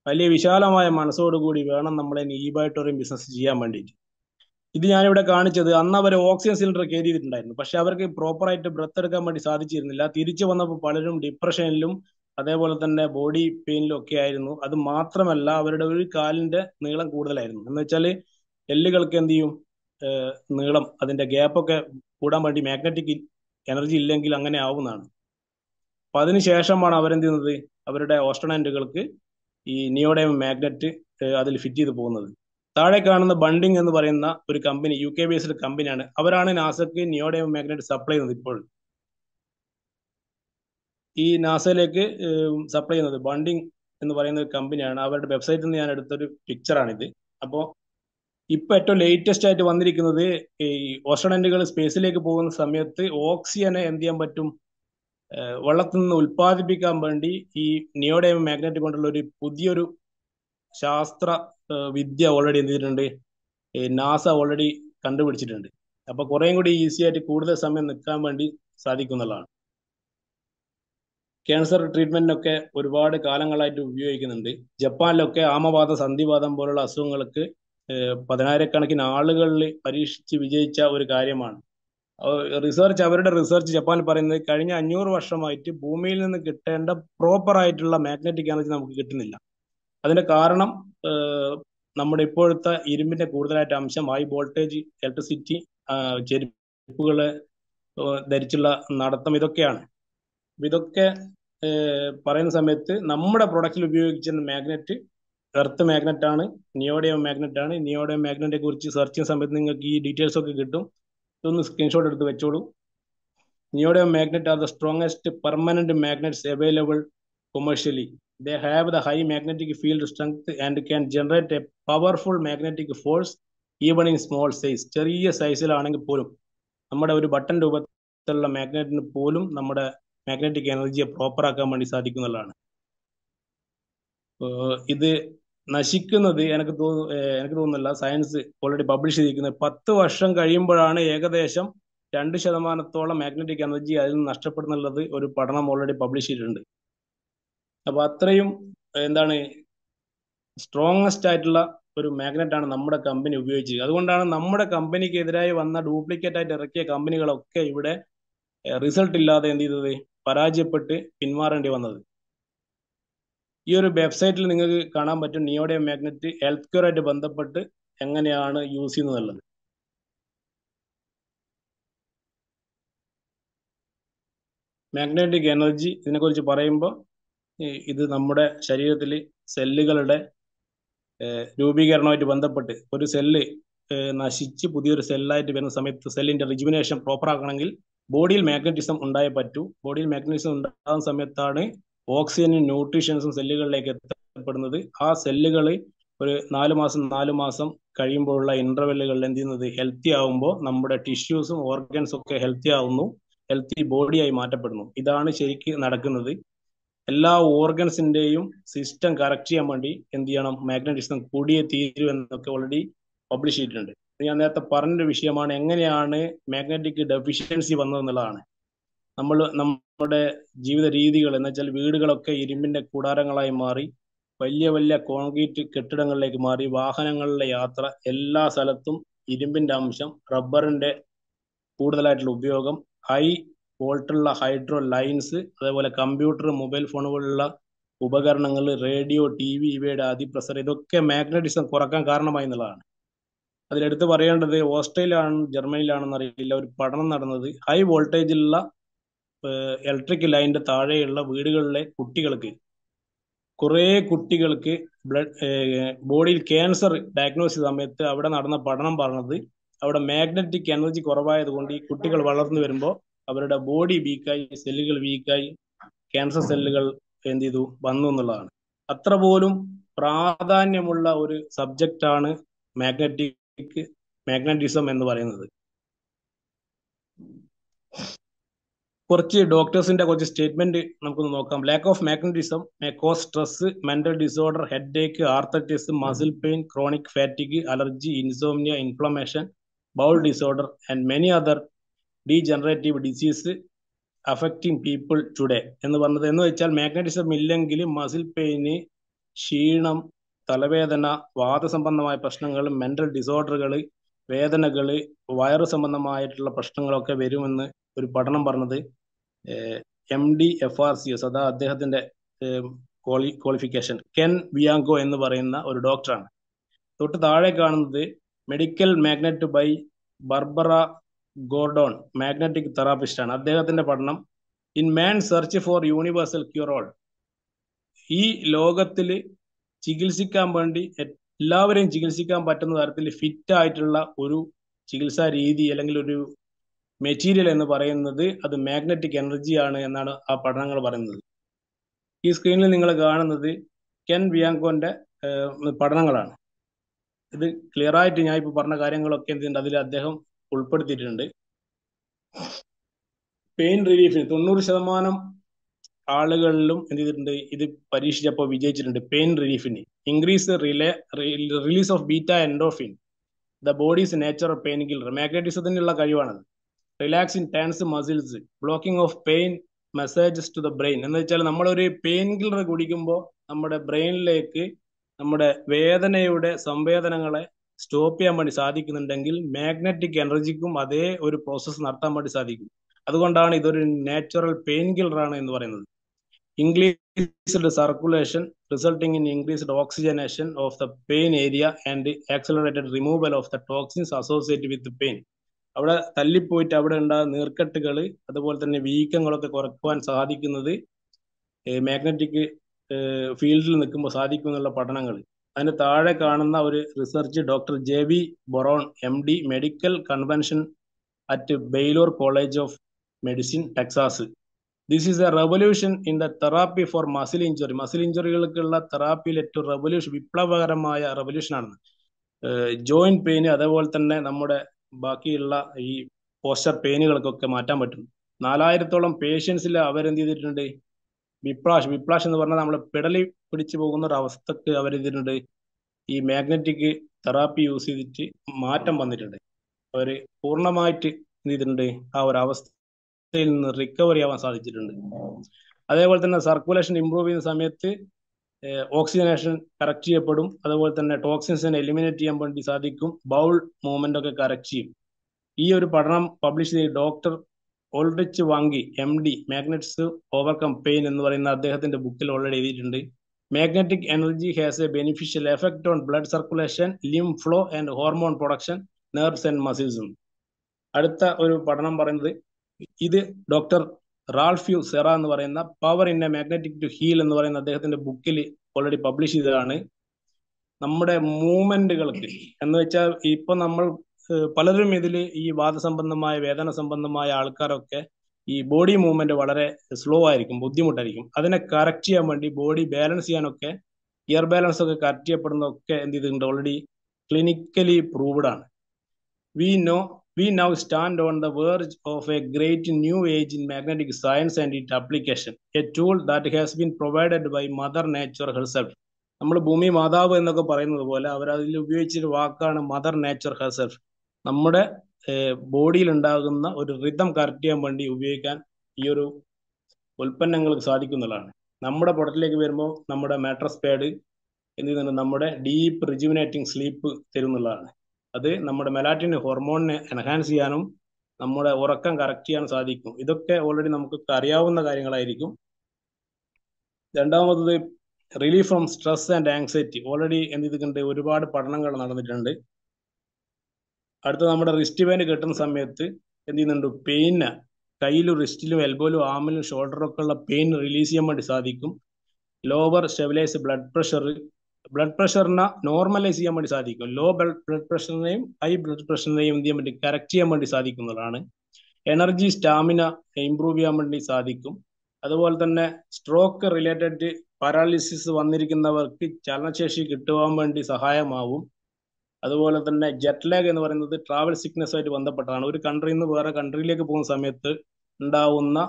വലിയ വിശാലമായ മനസ്സോടുകൂടി വേണം നമ്മളെ നീബായിട്ടൊറിയും ബിസിനസ് ചെയ്യാൻ വേണ്ടിയിട്ട് ഇത് ഞാനിവിടെ കാണിച്ചത് അന്ന് അവർ ഓക്സിജൻ സിലിണ്ടർ കയറിയിട്ടുണ്ടായിരുന്നു പക്ഷെ അവർക്ക് പ്രോപ്പറായിട്ട് ബ്രത്ത് എടുക്കാൻ വേണ്ടി സാധിച്ചിരുന്നില്ല തിരിച്ചു വന്നപ്പോൾ പലരും ഡിപ്രഷനിലും അതേപോലെ തന്നെ ബോഡി പെയിനിലും ഒക്കെ ആയിരുന്നു അത് മാത്രമല്ല അവരുടെ ഒരു കാലിന്റെ നീളം കൂടുതലായിരുന്നു എന്ന് വെച്ചാൽ എല്ലുകൾക്ക് എന്ത് ചെയ്യും നീളം അതിന്റെ ഗ്യാപ്പൊക്കെ കൂടാൻ വേണ്ടി മാഗ്നറ്റിക് എനർജി ഇല്ലെങ്കിൽ അങ്ങനെ ആവുന്നതാണ് അപ്പൊ അതിനുശേഷമാണ് അവരെന്ത് ചെയ്യുന്നത് അവരുടെ ഓസ്റ്റണൻറ്റുകൾക്ക് ഈ നിയോഡേം മാഗ്നറ്റ് അതിൽ ഫിറ്റ് ചെയ്ത് പോകുന്നത് താഴെ കാണുന്ന ബണ്ടിങ് എന്ന് പറയുന്ന ഒരു കമ്പനി യു കെ ബേസ്ഡ് കമ്പനിയാണ് അവരാണ് നാസക്ക് നിയോഡേം മാഗ്നറ്റ് സപ്ലൈ ചെയ്യുന്നത് ഇപ്പോൾ ഈ നാസയിലേക്ക് സപ്ലൈ ചെയ്യുന്നത് ബണ്ടിങ് എന്ന് പറയുന്ന ഒരു കമ്പനിയാണ് അവരുടെ വെബ്സൈറ്റിൽ നിന്ന് ഞാൻ എടുത്തൊരു പിക്ചറാണിത് അപ്പോൾ ഇപ്പൊ ഏറ്റവും ലേറ്റസ്റ്റ് ആയിട്ട് വന്നിരിക്കുന്നത് ഈ ഓസ്ട്രണന്റുകൾ സ്പേസിലേക്ക് പോകുന്ന സമയത്ത് ഓക്സിജനെ എന്ത് ചെയ്യാൻ പറ്റും വള്ളത്തിൽ നിന്ന് ഉൽപ്പാദിപ്പിക്കാൻ വേണ്ടി ഈ നിയോഡൈം മാഗ്നറ്റ് കൊണ്ടുള്ള ഒരു പുതിയൊരു ശാസ്ത്ര വിദ്യ ഓൾറെഡി എന്ത് ചെയ്തിട്ടുണ്ട് നാസ ഓൾറെഡി കണ്ടുപിടിച്ചിട്ടുണ്ട് അപ്പൊ കുറേയും കൂടി ഈസി ആയിട്ട് കൂടുതൽ സമയം നിൽക്കാൻ വേണ്ടി സാധിക്കും എന്നുള്ളതാണ് ക്യാൻസർ ട്രീറ്റ്മെന്റിനൊക്കെ ഒരുപാട് കാലങ്ങളായിട്ട് ഉപയോഗിക്കുന്നുണ്ട് ജപ്പാനിലൊക്കെ ആമവാദ സന്ധിവാദം പോലുള്ള അസുഖങ്ങൾക്ക് പതിനായിരക്കണക്കിന് ആളുകളിൽ പരീക്ഷിച്ച് വിജയിച്ച ഒരു കാര്യമാണ് റിസർച്ച് അവരുടെ റിസർച്ച് ജപ്പാനിൽ പറയുന്നത് കഴിഞ്ഞ അഞ്ഞൂറ് വർഷമായിട്ട് ഭൂമിയിൽ നിന്ന് കിട്ടേണ്ട പ്രോപ്പർ ആയിട്ടുള്ള മാഗ്നറ്റിക് എനർജി നമുക്ക് കിട്ടുന്നില്ല അതിന്റെ കാരണം നമ്മുടെ ഇപ്പോഴത്തെ ഇരുമ്പിന്റെ കൂടുതലായിട്ട് അംശം ഹൈ വോൾട്ടേജ് ഇലക്ട്രിസിറ്റി ചെരുപ്പുകള് ധരിച്ചുള്ള നടത്തം ഇതൊക്കെയാണ് ഇതൊക്കെ പറയുന്ന സമയത്ത് നമ്മുടെ പ്രൊഡക്റ്റിൽ ഉപയോഗിച്ചിരുന്ന മാഗ്നറ്റ് എർത്ത് മാഗ്നറ്റ് ആണ് നിയോഡിയം മാഗ്നറ്റ് ആണ് നിയോഡിയം മാഗ്നറ്റിനെ കുറിച്ച് സെർച്ച് ചെയ്യുന്ന സമയത്ത് നിങ്ങൾക്ക് ഈ ഡീറ്റെയിൽസ് ഒക്കെ കിട്ടും ഇതൊന്ന് സ്ക്രീൻഷോട്ട് എടുത്ത് വെച്ചോളൂ neodymium magnet are the strongest permanent magnets available commercially they have the high magnetic field strength and can generate a powerful magnetic force even in small size ചെറിയ സൈസിലാണെങ്കിൽ പോലും നമ്മുടെ ഒരു ബട്ടൺ രൂപത്തിലുള്ള മാഗ്നറ്റിന് പോലും നമ്മുടെ മാഗ്നറ്റിക് എനർജിയെ പ്രോപ്പർ ആക്കാൻ വേണ്ടി സാധിക്കുന്നതാണ് ഇത് നശിക്കുന്നത് എനിക്ക് തോന്നുന്നു എനിക്ക് തോന്നുന്നില്ല സയൻസ് ഓൾറെഡി പബ്ലിഷ് ചെയ്തിരിക്കുന്നത് പത്ത് വർഷം കഴിയുമ്പോഴാണ് ഏകദേശം രണ്ട് ശതമാനത്തോളം മാഗ്നറ്റിക് എനർജി അതിൽ നിന്ന് നഷ്ടപ്പെടുന്നുള്ളത് ഒരു പഠനം ഓൾറെഡി പബ്ലിഷ് ചെയ്തിട്ടുണ്ട് അപ്പൊ അത്രയും എന്താണ് സ്ട്രോങ്സ്റ്റ് ആയിട്ടുള്ള ഒരു മാഗ്നറ്റ് ആണ് നമ്മുടെ കമ്പനി ഉപയോഗിച്ചത് അതുകൊണ്ടാണ് നമ്മുടെ കമ്പനിക്കെതിരായി വന്ന ഡ്യൂപ്ലിക്കേറ്റ് ആയിട്ട് ഇറക്കിയ കമ്പനികളൊക്കെ ഇവിടെ റിസൾട്ട് ഇല്ലാതെ എന്ത് ചെയ്തത് പരാജയപ്പെട്ട് പിന്മാറേണ്ടി വന്നത് ഈ ഒരു വെബ്സൈറ്റിൽ നിങ്ങൾക്ക് കാണാൻ പറ്റും നിയോഡിയം മാഗ്നറ്റ് ഹെൽത്ത് കെയർ ആയിട്ട് ബന്ധപ്പെട്ട് എങ്ങനെയാണ് യൂസ് ചെയ്യുന്നത് മാഗ്നറ്റിക് എനർജി ഇതിനെക്കുറിച്ച് പറയുമ്പോൾ ഇത് നമ്മുടെ ശരീരത്തിൽ സെല്ലുകളുടെ രൂപീകരണമായിട്ട് ബന്ധപ്പെട്ട് ഒരു സെല്ല് നശിച്ച് പുതിയൊരു സെല്ലായിട്ട് വരുന്ന സമയത്ത് സെല്ലിന്റെ റിജുവിനേഷൻ പ്രോപ്പർ ബോഡിയിൽ മാഗ്നറ്റിസം ഉണ്ടായേ പറ്റൂ ബോഡിയിൽ മാഗ്നറ്റിസം ഉണ്ടാകുന്ന സമയത്താണ് ഓക്സിജനും ന്യൂട്രീഷൻസും സെല്ലുകളിലേക്ക് എത്തപ്പെടുന്നത് ആ സെല്ലുകൾ ഒരു നാല് മാസം നാല് മാസം കഴിയുമ്പോഴുള്ള ഇന്റർവെല്ലുകളിൽ എന്ത് ചെയ്യുന്നത് ഹെൽത്തി ആവുമ്പോൾ നമ്മുടെ ടിഷ്യൂസും ഓർഗൻസും ഒക്കെ ഹെൽത്തി ആവുന്നു ഹെൽത്തി ബോഡിയായി മാറ്റപ്പെടുന്നു ഇതാണ് ശരിക്ക് നടക്കുന്നത് എല്ലാ ഓർഗൻസിന്റെയും സിസ്റ്റം കറക്റ്റ് ചെയ്യാൻ വേണ്ടി എന്ത് ചെയ്യണം മാഗ്നറ്റിസം കൂടിയ തീരൂ എന്നൊക്കെ ഓൾറെഡി പബ്ലിഷ് ചെയ്തിട്ടുണ്ട് ഞാൻ നേരത്തെ പറഞ്ഞൊരു വിഷയമാണ് എങ്ങനെയാണ് മാഗ്നറ്റിക് ഡെഫിഷ്യൻസി വന്നതെന്നുള്ളതാണ് നമ്മൾ നമ്മുടെ ജീവിത രീതികൾ എന്ന് വെച്ചാൽ വീടുകളൊക്കെ ഇരുമ്പിന്റെ കൂടാരങ്ങളായി മാറി വലിയ വലിയ കോൺക്രീറ്റ് കെട്ടിടങ്ങളിലേക്ക് മാറി വാഹനങ്ങളിലെ യാത്ര എല്ലാ സ്ഥലത്തും ഇരുമ്പിന്റെ അംശം റബ്ബറിന്റെ കൂടുതലായിട്ടുള്ള ഉപയോഗം ഹൈ വോൾട്ടുള്ള ഹൈഡ്രോ ലൈൻസ് അതേപോലെ കമ്പ്യൂട്ടർ മൊബൈൽ ഫോണുകളുള്ള ഉപകരണങ്ങൾ റേഡിയോ ടി വി ഇവയുടെ അതിപ്രസർ ഇതൊക്കെ മാഗ്നറ്റിസം കുറക്കാൻ കാരണമായി എന്നുള്ളതാണ് അതിലെടുത്ത് പറയേണ്ടത് ഓസ്ട്രേലിയ ആണ് ജർമ്മനിയിലാണെന്ന് അറിയില്ല ഒരു പഠനം നടന്നത് ഹൈ വോൾട്ടേജിലുള്ള ഇലക്ട്രിക് ലൈനിന്റെ താഴെയുള്ള വീടുകളിലെ കുട്ടികൾക്ക് കുറേ കുട്ടികൾക്ക് ബ്ലഡ് ബോഡിയിൽ ക്യാൻസർ ഡയഗ്നോസ് സമയത്ത് അവിടെ നടന്ന പഠനം പറഞ്ഞത് അവിടെ മാഗ്നറ്റിക് എനർജി കുറവായതുകൊണ്ട് ഈ കുട്ടികൾ വളർന്നു വരുമ്പോൾ അവരുടെ ബോഡി വീക്കായി സെല്ലുകൾ വീക്കായി ക്യാൻസർ സെല്ലുകൾ എന്ത് ചെയ്തു വന്നു എന്നുള്ളതാണ് അത്ര പോലും പ്രാധാന്യമുള്ള ഒരു സബ്ജക്റ്റാണ് മാഗ്നറ്റിക് മാഗ്നറ്റിസം എന്ന് പറയുന്നത് കുറച്ച് ഡോക്ടേഴ്സിന്റെ കുറച്ച് സ്റ്റേറ്റ്മെന്റ് നമുക്കൊന്ന് നോക്കാം ലാക്ക് ഓഫ് മാഗ്നറ്റിസം മേക്കോ stress mental disorder headache arthritis muscle pain chronic fatigue allergy insomnia inflammation bowel disorder and many other degenerative disease affecting people today എന്ന് പറഞ്ഞത് എന്ന് വെച്ചാൽ മാഗ്നറ്റിസം ഇല്ലെങ്കിൽ മസിൽ പെയിന് ക്ഷീണം തലവേദന വാദസംബന്ധമായ പ്രശ്നങ്ങൾ മെന്റൽ ഡിസോർഡറുകൾ വേദനകൾ വയറു സംബന്ധമായിട്ടുള്ള പ്രശ്നങ്ങളൊക്കെ വരുമെന്ന് ഒരു പഠനം പറഞ്ഞത് M D F R C S അതാ അദ്ദേഹത്തിന്റെ ക്വാളി ക്വാളിഫിക്കേഷൻ കെൻ വിയാങ്കോ എന്ന് പറയുന്ന ഒരു ഡോക്ടറാണ് തൊട്ട് താഴെ കാണുന്നത് medical magnet by Barbara Gordon magnetic therapist ആണ് അദ്ദേഹത്തിന്റെ പഠനം in man search for universal cure all ഈ ലോകത്തിൽ ചികിത്സിക്കാൻ വേണ്ടി എല്ലാവരെയും ചികിത്സിക്കാൻ പറ്റുന്ന തരത്തിൽ ഫിറ്റ് ആയിട്ടുള്ള ഒരു ചികിത്സാ രീതി അല്ലെങ്കിൽ ഒരു മെറ്റീരിയൽ എന്ന് പറയുന്നത് അത് മാഗ്നറ്റിക് ആണ് എന്നാണ് ആ പഠനങ്ങൾ പറയുന്നത് ഈ സ്ക്രീനിൽ നിങ്ങൾ കാണുന്നത് കെൻ വിയാങ്കോന്റെ പഠനങ്ങളാണ് ഇത് ക്ലിയർ ആയിട്ട് ഞാൻ ഇപ്പോൾ പറഞ്ഞ കാര്യങ്ങളൊക്കെ എന്തുണ്ട് അതിൽ അദ്ദേഹം ഉൾപ്പെടുത്തിയിട്ടുണ്ട് പെയിൻ റിലീഫിന് തൊണ്ണൂറ് ശതമാനം ആളുകളിലും എന്ത് ചെയ്തിട്ടുണ്ട് ഇത് പരീക്ഷിച്ചപ്പോൾ വിജയിച്ചിട്ടുണ്ട് പെയിൻ റിലീഫിന് increase relay release of beta endorphin the body's nature of pain kill മാഗ്നറ്റിസത്തിനുള്ള കഴിവാണത് relaxing tense muscles blocking of pain messages to the brain എന്ന് വെച്ചാൽ നമ്മളൊരു പെയിൻ കില്ലർ കുടിക്കുമ്പോൾ നമ്മുടെ ബ്രെയിനിലേക്ക് നമ്മുടെ വേദനയുടെ സംവേദനങ്ങളെ സ്റ്റോപ്പ് ചെയ്യാൻ വേണ്ടി സാധിക്കുന്നുണ്ടെങ്കിൽ മാഗ്നറ്റിക് എനർജിക്കും അതേ ഒരു പ്രോസസ്സ് നടത്താൻ വേണ്ടി സാധിക്കും അതുകൊണ്ടാണ് ഇതൊരു നാച്ചുറൽ പെയിൻ കില്ലറാണ് എന്ന് പറയുന്നത് increased circulation resulting in increased oxygenation of the pain area and accelerated removal of the toxins associate with pain അവിടെ തല്ലിപ്പോയിട്ട് അവിടെ ഉണ്ടാകുന്ന നീർക്കെട്ടുകൾ അതുപോലെ തന്നെ വീക്കങ്ങളൊക്കെ കുറക്കുവാൻ സാധിക്കുന്നത് മാഗ്നറ്റിക് ഫീൽഡിൽ നിൽക്കുമ്പോൾ സാധിക്കും എന്നുള്ള പഠനങ്ങൾ അതിന് താഴെ കാണുന്ന ഒരു research doctor J V Boron M D medical convention at Baylor College of Medicine Texas this is a revolution in the therapy for muscle injury muscle ഇഞ്ചുറികൾക്കുള്ള തെറാപ്പിയിൽ ഏറ്റവും റെവല്യൂഷൻ വിപ്ലവകരമായ റെവല്യൂഷനാണ് ജോയിന്റ് പെയിന് അതേപോലെ തന്നെ നമ്മുടെ ബാക്കിയുള്ള ഈ പോസ്റ്റർ പെയിനുകൾക്കൊക്കെ മാറ്റാൻ പറ്റും നാലായിരത്തോളം പേഷ്യൻസിൽ അവരെന്ത് ചെയ്തിട്ടുണ്ട് വിപ്ലാഷ് വിപ്ലാഷ് എന്ന് പറഞ്ഞാൽ നമ്മൾ പെടലി പിടിച്ചു പോകുന്ന ഒരു അവസ്ഥക്ക് ചെയ്തിട്ടുണ്ട് ഈ മാഗ്നറ്റിക് തെറാപ്പി യൂസ് ചെയ്തിട്ട് മാറ്റം വന്നിട്ടുണ്ട് അവർ പൂർണ്ണമായിട്ട് എന്ത് ചെയ്തിട്ടുണ്ട് ആ ഒരു അവസ്ഥയിൽ നിന്ന് റിക്കവറി ആവാൻ സാധിച്ചിട്ടുണ്ട് അതേപോലെ തന്നെ സർക്കുലേഷൻ ഇമ്പ്രൂവ് ചെയ്യുന്ന സമയത്ത് ഓക്സിജനേഷൻ കറക്റ്റ് ചെയ്യപ്പെടും അതുപോലെ തന്നെ ടോക്സിൻസിനെ എലിമിനേറ്റ് ചെയ്യാൻ വേണ്ടി സാധിക്കും ബൗൾ മൂവ്മെന്റ് ഒക്കെ കറക്റ്റ് ചെയ്യും ഈ ഒരു പഠനം പബ്ലിഷ് ചെയ്ത് doctor Ulrich Wanke M D magnets overcome pain എന്ന് പറയുന്ന അദ്ദേഹത്തിന്റെ ബുക്കിൽ ഓൾറെഡി എഴുതിയിട്ടുണ്ട് magnetic energy has a beneficial effect on blood circulation lymph flow and hormone production nerves and മസിൽസും അടുത്ത ഒരു പഠനം പറയുന്നത് ഇത് ഡോക്ടർ റാൾഫ്യൂ സെറ എന്ന് പറയുന്ന power in a magnetic to heal എന്ന് പറയുന്ന അദ്ദേഹത്തിന്റെ ബുക്കിൽ ഓൾറെഡി പബ്ലിഷ് ചെയ്തതാണ് നമ്മുടെ മൂവ്മെന്റുകൾക്ക് എന്ന് വെച്ചാൽ ഇപ്പൊ നമ്മൾ പലരും ഇതിൽ ഈ വാദസംബന്ധമായ വേദന സംബന്ധമായ ആൾക്കാരൊക്കെ ഈ ബോഡി മൂവ്മെന്റ് വളരെ സ്ലോ ആയിരിക്കും ബുദ്ധിമുട്ടായിരിക്കും അതിനെ കറക്റ്റ് ചെയ്യാൻ വേണ്ടി ബോഡി ബാലൻസ് ചെയ്യാനൊക്കെ ഇയർ ബാലൻസ് ഒക്കെ കറക്റ്റ് ചെയ്യപ്പെടുന്നൊക്കെ എന്ത് ചെയ്തിട്ടുണ്ട് ഓൾറെഡി ക്ലിനിക്കലി പ്രൂവ്ഡ് ആണ് we know we now stand on the verge of a great new age in magnetic science and it application, a tool that has been provided by mother nature herself. നമ്മൾ ഭൂമി മാതാവ് എന്നൊക്കെ പറയുന്നത് പോലെ അവരതിൽ ഉപയോഗിച്ചൊരു വാക്കാണ് mother nature herself നമ്മുടെ ബോഡിയിൽ ഉണ്ടാകുന്ന ഒരു റിതം കറക്റ്റ് ചെയ്യാൻ വേണ്ടി ഉപയോഗിക്കാൻ ഈ ഒരു ഉൽപ്പന്നങ്ങൾക്ക് സാധിക്കുന്നതാണ് നമ്മുടെ പുറത്തിലേക്ക് വരുമ്പോൾ നമ്മുടെ മാട്രസ് പാഡ് എന്ത് ചെയ്യുന്നുണ്ട് നമ്മുടെ ഡീപ്പ് റിജുവിനേറ്റിംഗ് സ്ലീപ്പ് തരുന്നുള്ളതാണ് അത് നമ്മുടെ മെലാറ്റിൻ ഹോർമോണിനെ എൻഹാൻസ് ചെയ്യാനും നമ്മുടെ ഉറക്കം കറക്റ്റ് ചെയ്യാൻ സാധിക്കും ഇതൊക്കെ ഓൾറെഡി നമുക്ക് അറിയാവുന്ന കാര്യങ്ങളായിരിക്കും രണ്ടാമത് relief from stress and anxiety already എന്ത് ചെയ്തിട്ടുണ്ട് ഒരുപാട് പഠനങ്ങൾ നടന്നിട്ടുണ്ട് അടുത്ത നമ്മുടെ റിസ്റ്റ് പെയിൻ കിട്ടുന്ന സമയത്ത് എന്ത് ചെയ്യുന്നുണ്ട് പെയിന് കയ്യിലും റിസ്റ്റിലും എൽബോയിലും ആമിലും ഷോൾഡറും ഒക്കെ ഉള്ള പെയിൻ റിലീസ് ചെയ്യാൻ വേണ്ടി സാധിക്കും lower stabilise blood pressure blood പ്രഷറിനെ നോർമലൈസ് ചെയ്യാൻ വേണ്ടി സാധിക്കും ലോ ബ്ലഡ് പ്രഷറിനെയും ഹൈ ബ്ലഡ് പ്രഷറിനെയും എന്ത് ചെയ്യാൻ കറക്റ്റ് ചെയ്യാൻ വേണ്ടി സാധിക്കുന്നതാണ് എനർജി സ്റ്റാമിന ഇംപ്രൂവ് ചെയ്യാൻ വേണ്ടി സാധിക്കും അതുപോലെ തന്നെ സ്ട്രോക്ക് റിലേറ്റഡ് പാരാലിസിസ് വന്നിരിക്കുന്നവർക്ക് ചലനശേഷി കിട്ടുവാൻ വേണ്ടി സഹായമാവും അതുപോലെ തന്നെ ജെറ്റ് ലാഗ് എന്ന് പറയുന്നത് ട്രാവൽ സിക്നെസ് ആയിട്ട് ബന്ധപ്പെട്ടതാണ് ഒരു കൺട്രിയിൽ നിന്ന് വേറെ കൺട്രിയിലേക്ക് പോകുന്ന സമയത്ത് ഉണ്ടാവുന്ന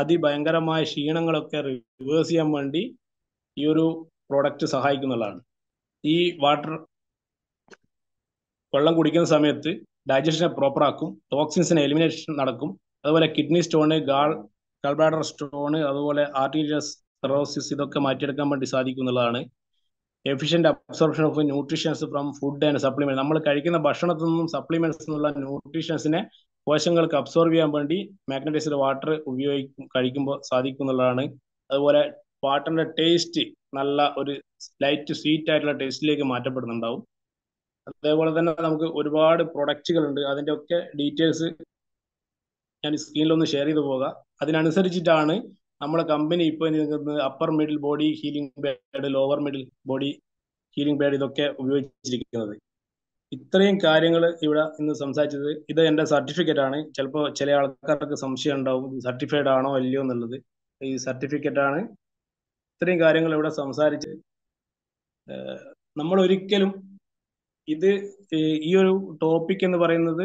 അതിഭയങ്കരമായ ക്ഷീണങ്ങളൊക്കെ റിവേഴ്സ് ചെയ്യാൻ വേണ്ടി ഈ ഒരു പ്രോഡക്റ്റ് സഹായിക്കുന്നതാണ് ഈ വാട്ടർ വെള്ളം കുടിക്കുന്ന സമയത്ത് ഡൈജഷനെ പ്രോപ്പറാക്കും ടോക്സിൻസിനെ എലിമിനേഷൻ നടക്കും അതുപോലെ kidney stone gallbladder stone അതുപോലെ ആർട്ടീരിയസ് തെറോസിസ് ഇതൊക്കെ മാറ്റിയെടുക്കാൻ വേണ്ടി സാധിക്കുന്നതാണ് എന്നുള്ളതാണ് efficient absorption of nutritions from food and supplement നമ്മൾ കഴിക്കുന്ന ഭക്ഷണത്തിൽ നിന്നും സപ്ലിമെന്റ്സ് എന്നുള്ള ന്യൂട്രീഷ്യൻസിനെ കോശങ്ങൾക്ക് അബ്സോർബ് ചെയ്യാൻ വേണ്ടി മാഗ്നറ്റൈസ്ഡ് വാട്ടർ ഉപയോഗിക്കും കഴിക്കുമ്പോൾ സാധിക്കുന്നതാണ് അതുപോലെ വാട്ടറിന്റെ ടേസ്റ്റ് നല്ല ഒരു ലൈറ്റ് സ്വീറ്റ് ആയിട്ടുള്ള ടേസ്റ്റിലേക്ക് മാറ്റപ്പെടുന്നുണ്ടാവും അതേപോലെ തന്നെ നമുക്ക് ഒരുപാട് പ്രൊഡക്റ്റുകൾ ഉണ്ട് അതിൻ്റെ ഒക്കെ ഡീറ്റെയിൽസ് ഞാൻ സ്ക്രീനിലൊന്ന് ഷെയർ ചെയ്തു പോകാം അതിനനുസരിച്ചിട്ടാണ് നമ്മുടെ കമ്പനി ഇപ്പോൾ നിൽക്കുന്നത് upper middle body healing pad lower middle body healing pad ഇതൊക്കെ ഉപയോഗിച്ചിരിക്കുന്നത് ഇത്രയും കാര്യങ്ങൾ ഇവിടെ ഇന്ന് സംസാരിച്ചത് ഇത് എൻ്റെ സർട്ടിഫിക്കറ്റ് ആണ് ചിലപ്പോൾ ചില ആൾക്കാർക്ക് സംശയം ഉണ്ടാവും സർട്ടിഫൈഡ് ആണോ അല്ലയോ എന്നുള്ളത് ഈ സർട്ടിഫിക്കറ്റ് ആണ് ഇത്രയും കാര്യങ്ങൾ ഇവിടെ സംസാരിച്ച് നമ്മൾ ഒരിക്കലും ഇത് ഈ ഒരു ടോപ്പിക് എന്ന് പറയുന്നത്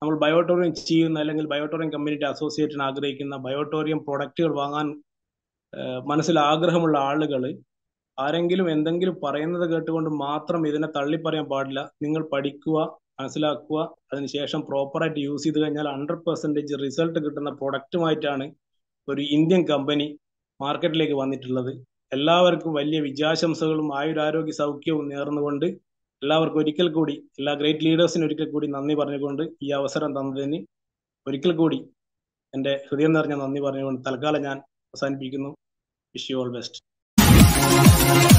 നമ്മൾ ബയോട്ടോറിയം ചെയ്യുന്ന അല്ലെങ്കിൽ ബയോട്ടോറിയം കമ്മ്യൂണിറ്റി അസോസിയേറ്റിന് ആഗ്രഹിക്കുന്ന ബയോട്ടോറിയം പ്രൊഡക്റ്റുകൾ വാങ്ങാൻ മനസ്സിൽ ആഗ്രഹമുള്ള ആളുകൾ ആരെങ്കിലും എന്തെങ്കിലും പറയുന്നത് കേട്ടുകൊണ്ട് മാത്രം ഇതിനെ തള്ളിപ്പറയാൻ പാടില്ല നിങ്ങൾ പഠിക്കുക മനസ്സിലാക്കുക അതിനുശേഷം പ്രോപ്പറായിട്ട് യൂസ് ചെയ്ത് കഴിഞ്ഞാൽ ഹൺഡ്രഡ് പെർസെൻറ്റേജ് റിസൾട്ട് കിട്ടുന്ന പ്രൊഡക്റ്റുമായിട്ടാണ് ഒരു ഇന്ത്യൻ കമ്പനി മാർക്കറ്റിലേക്ക് വന്നിട്ടുള്ളത് എല്ലാവർക്കും വലിയ വിജയാശംസകളും ആയുരാരോഗ്യ സൗഖ്യവും നേർന്നുകൊണ്ട് എല്ലാവർക്കും ഒരിക്കൽ കൂടി എല്ലാ ഗ്രേറ്റ് ലീഡേഴ്സിനും ഒരിക്കൽ കൂടി നന്ദി പറഞ്ഞുകൊണ്ട് ഈ അവസരം തന്നതിന് ഒരിക്കൽ കൂടി എൻ്റെ ഹൃദയം നിറഞ്ഞ നന്ദി പറഞ്ഞുകൊണ്ട് തൽക്കാലം ഞാൻ അവസാനിപ്പിക്കുന്നു വിഷ് യു ഓൾ ബെസ്റ്റ്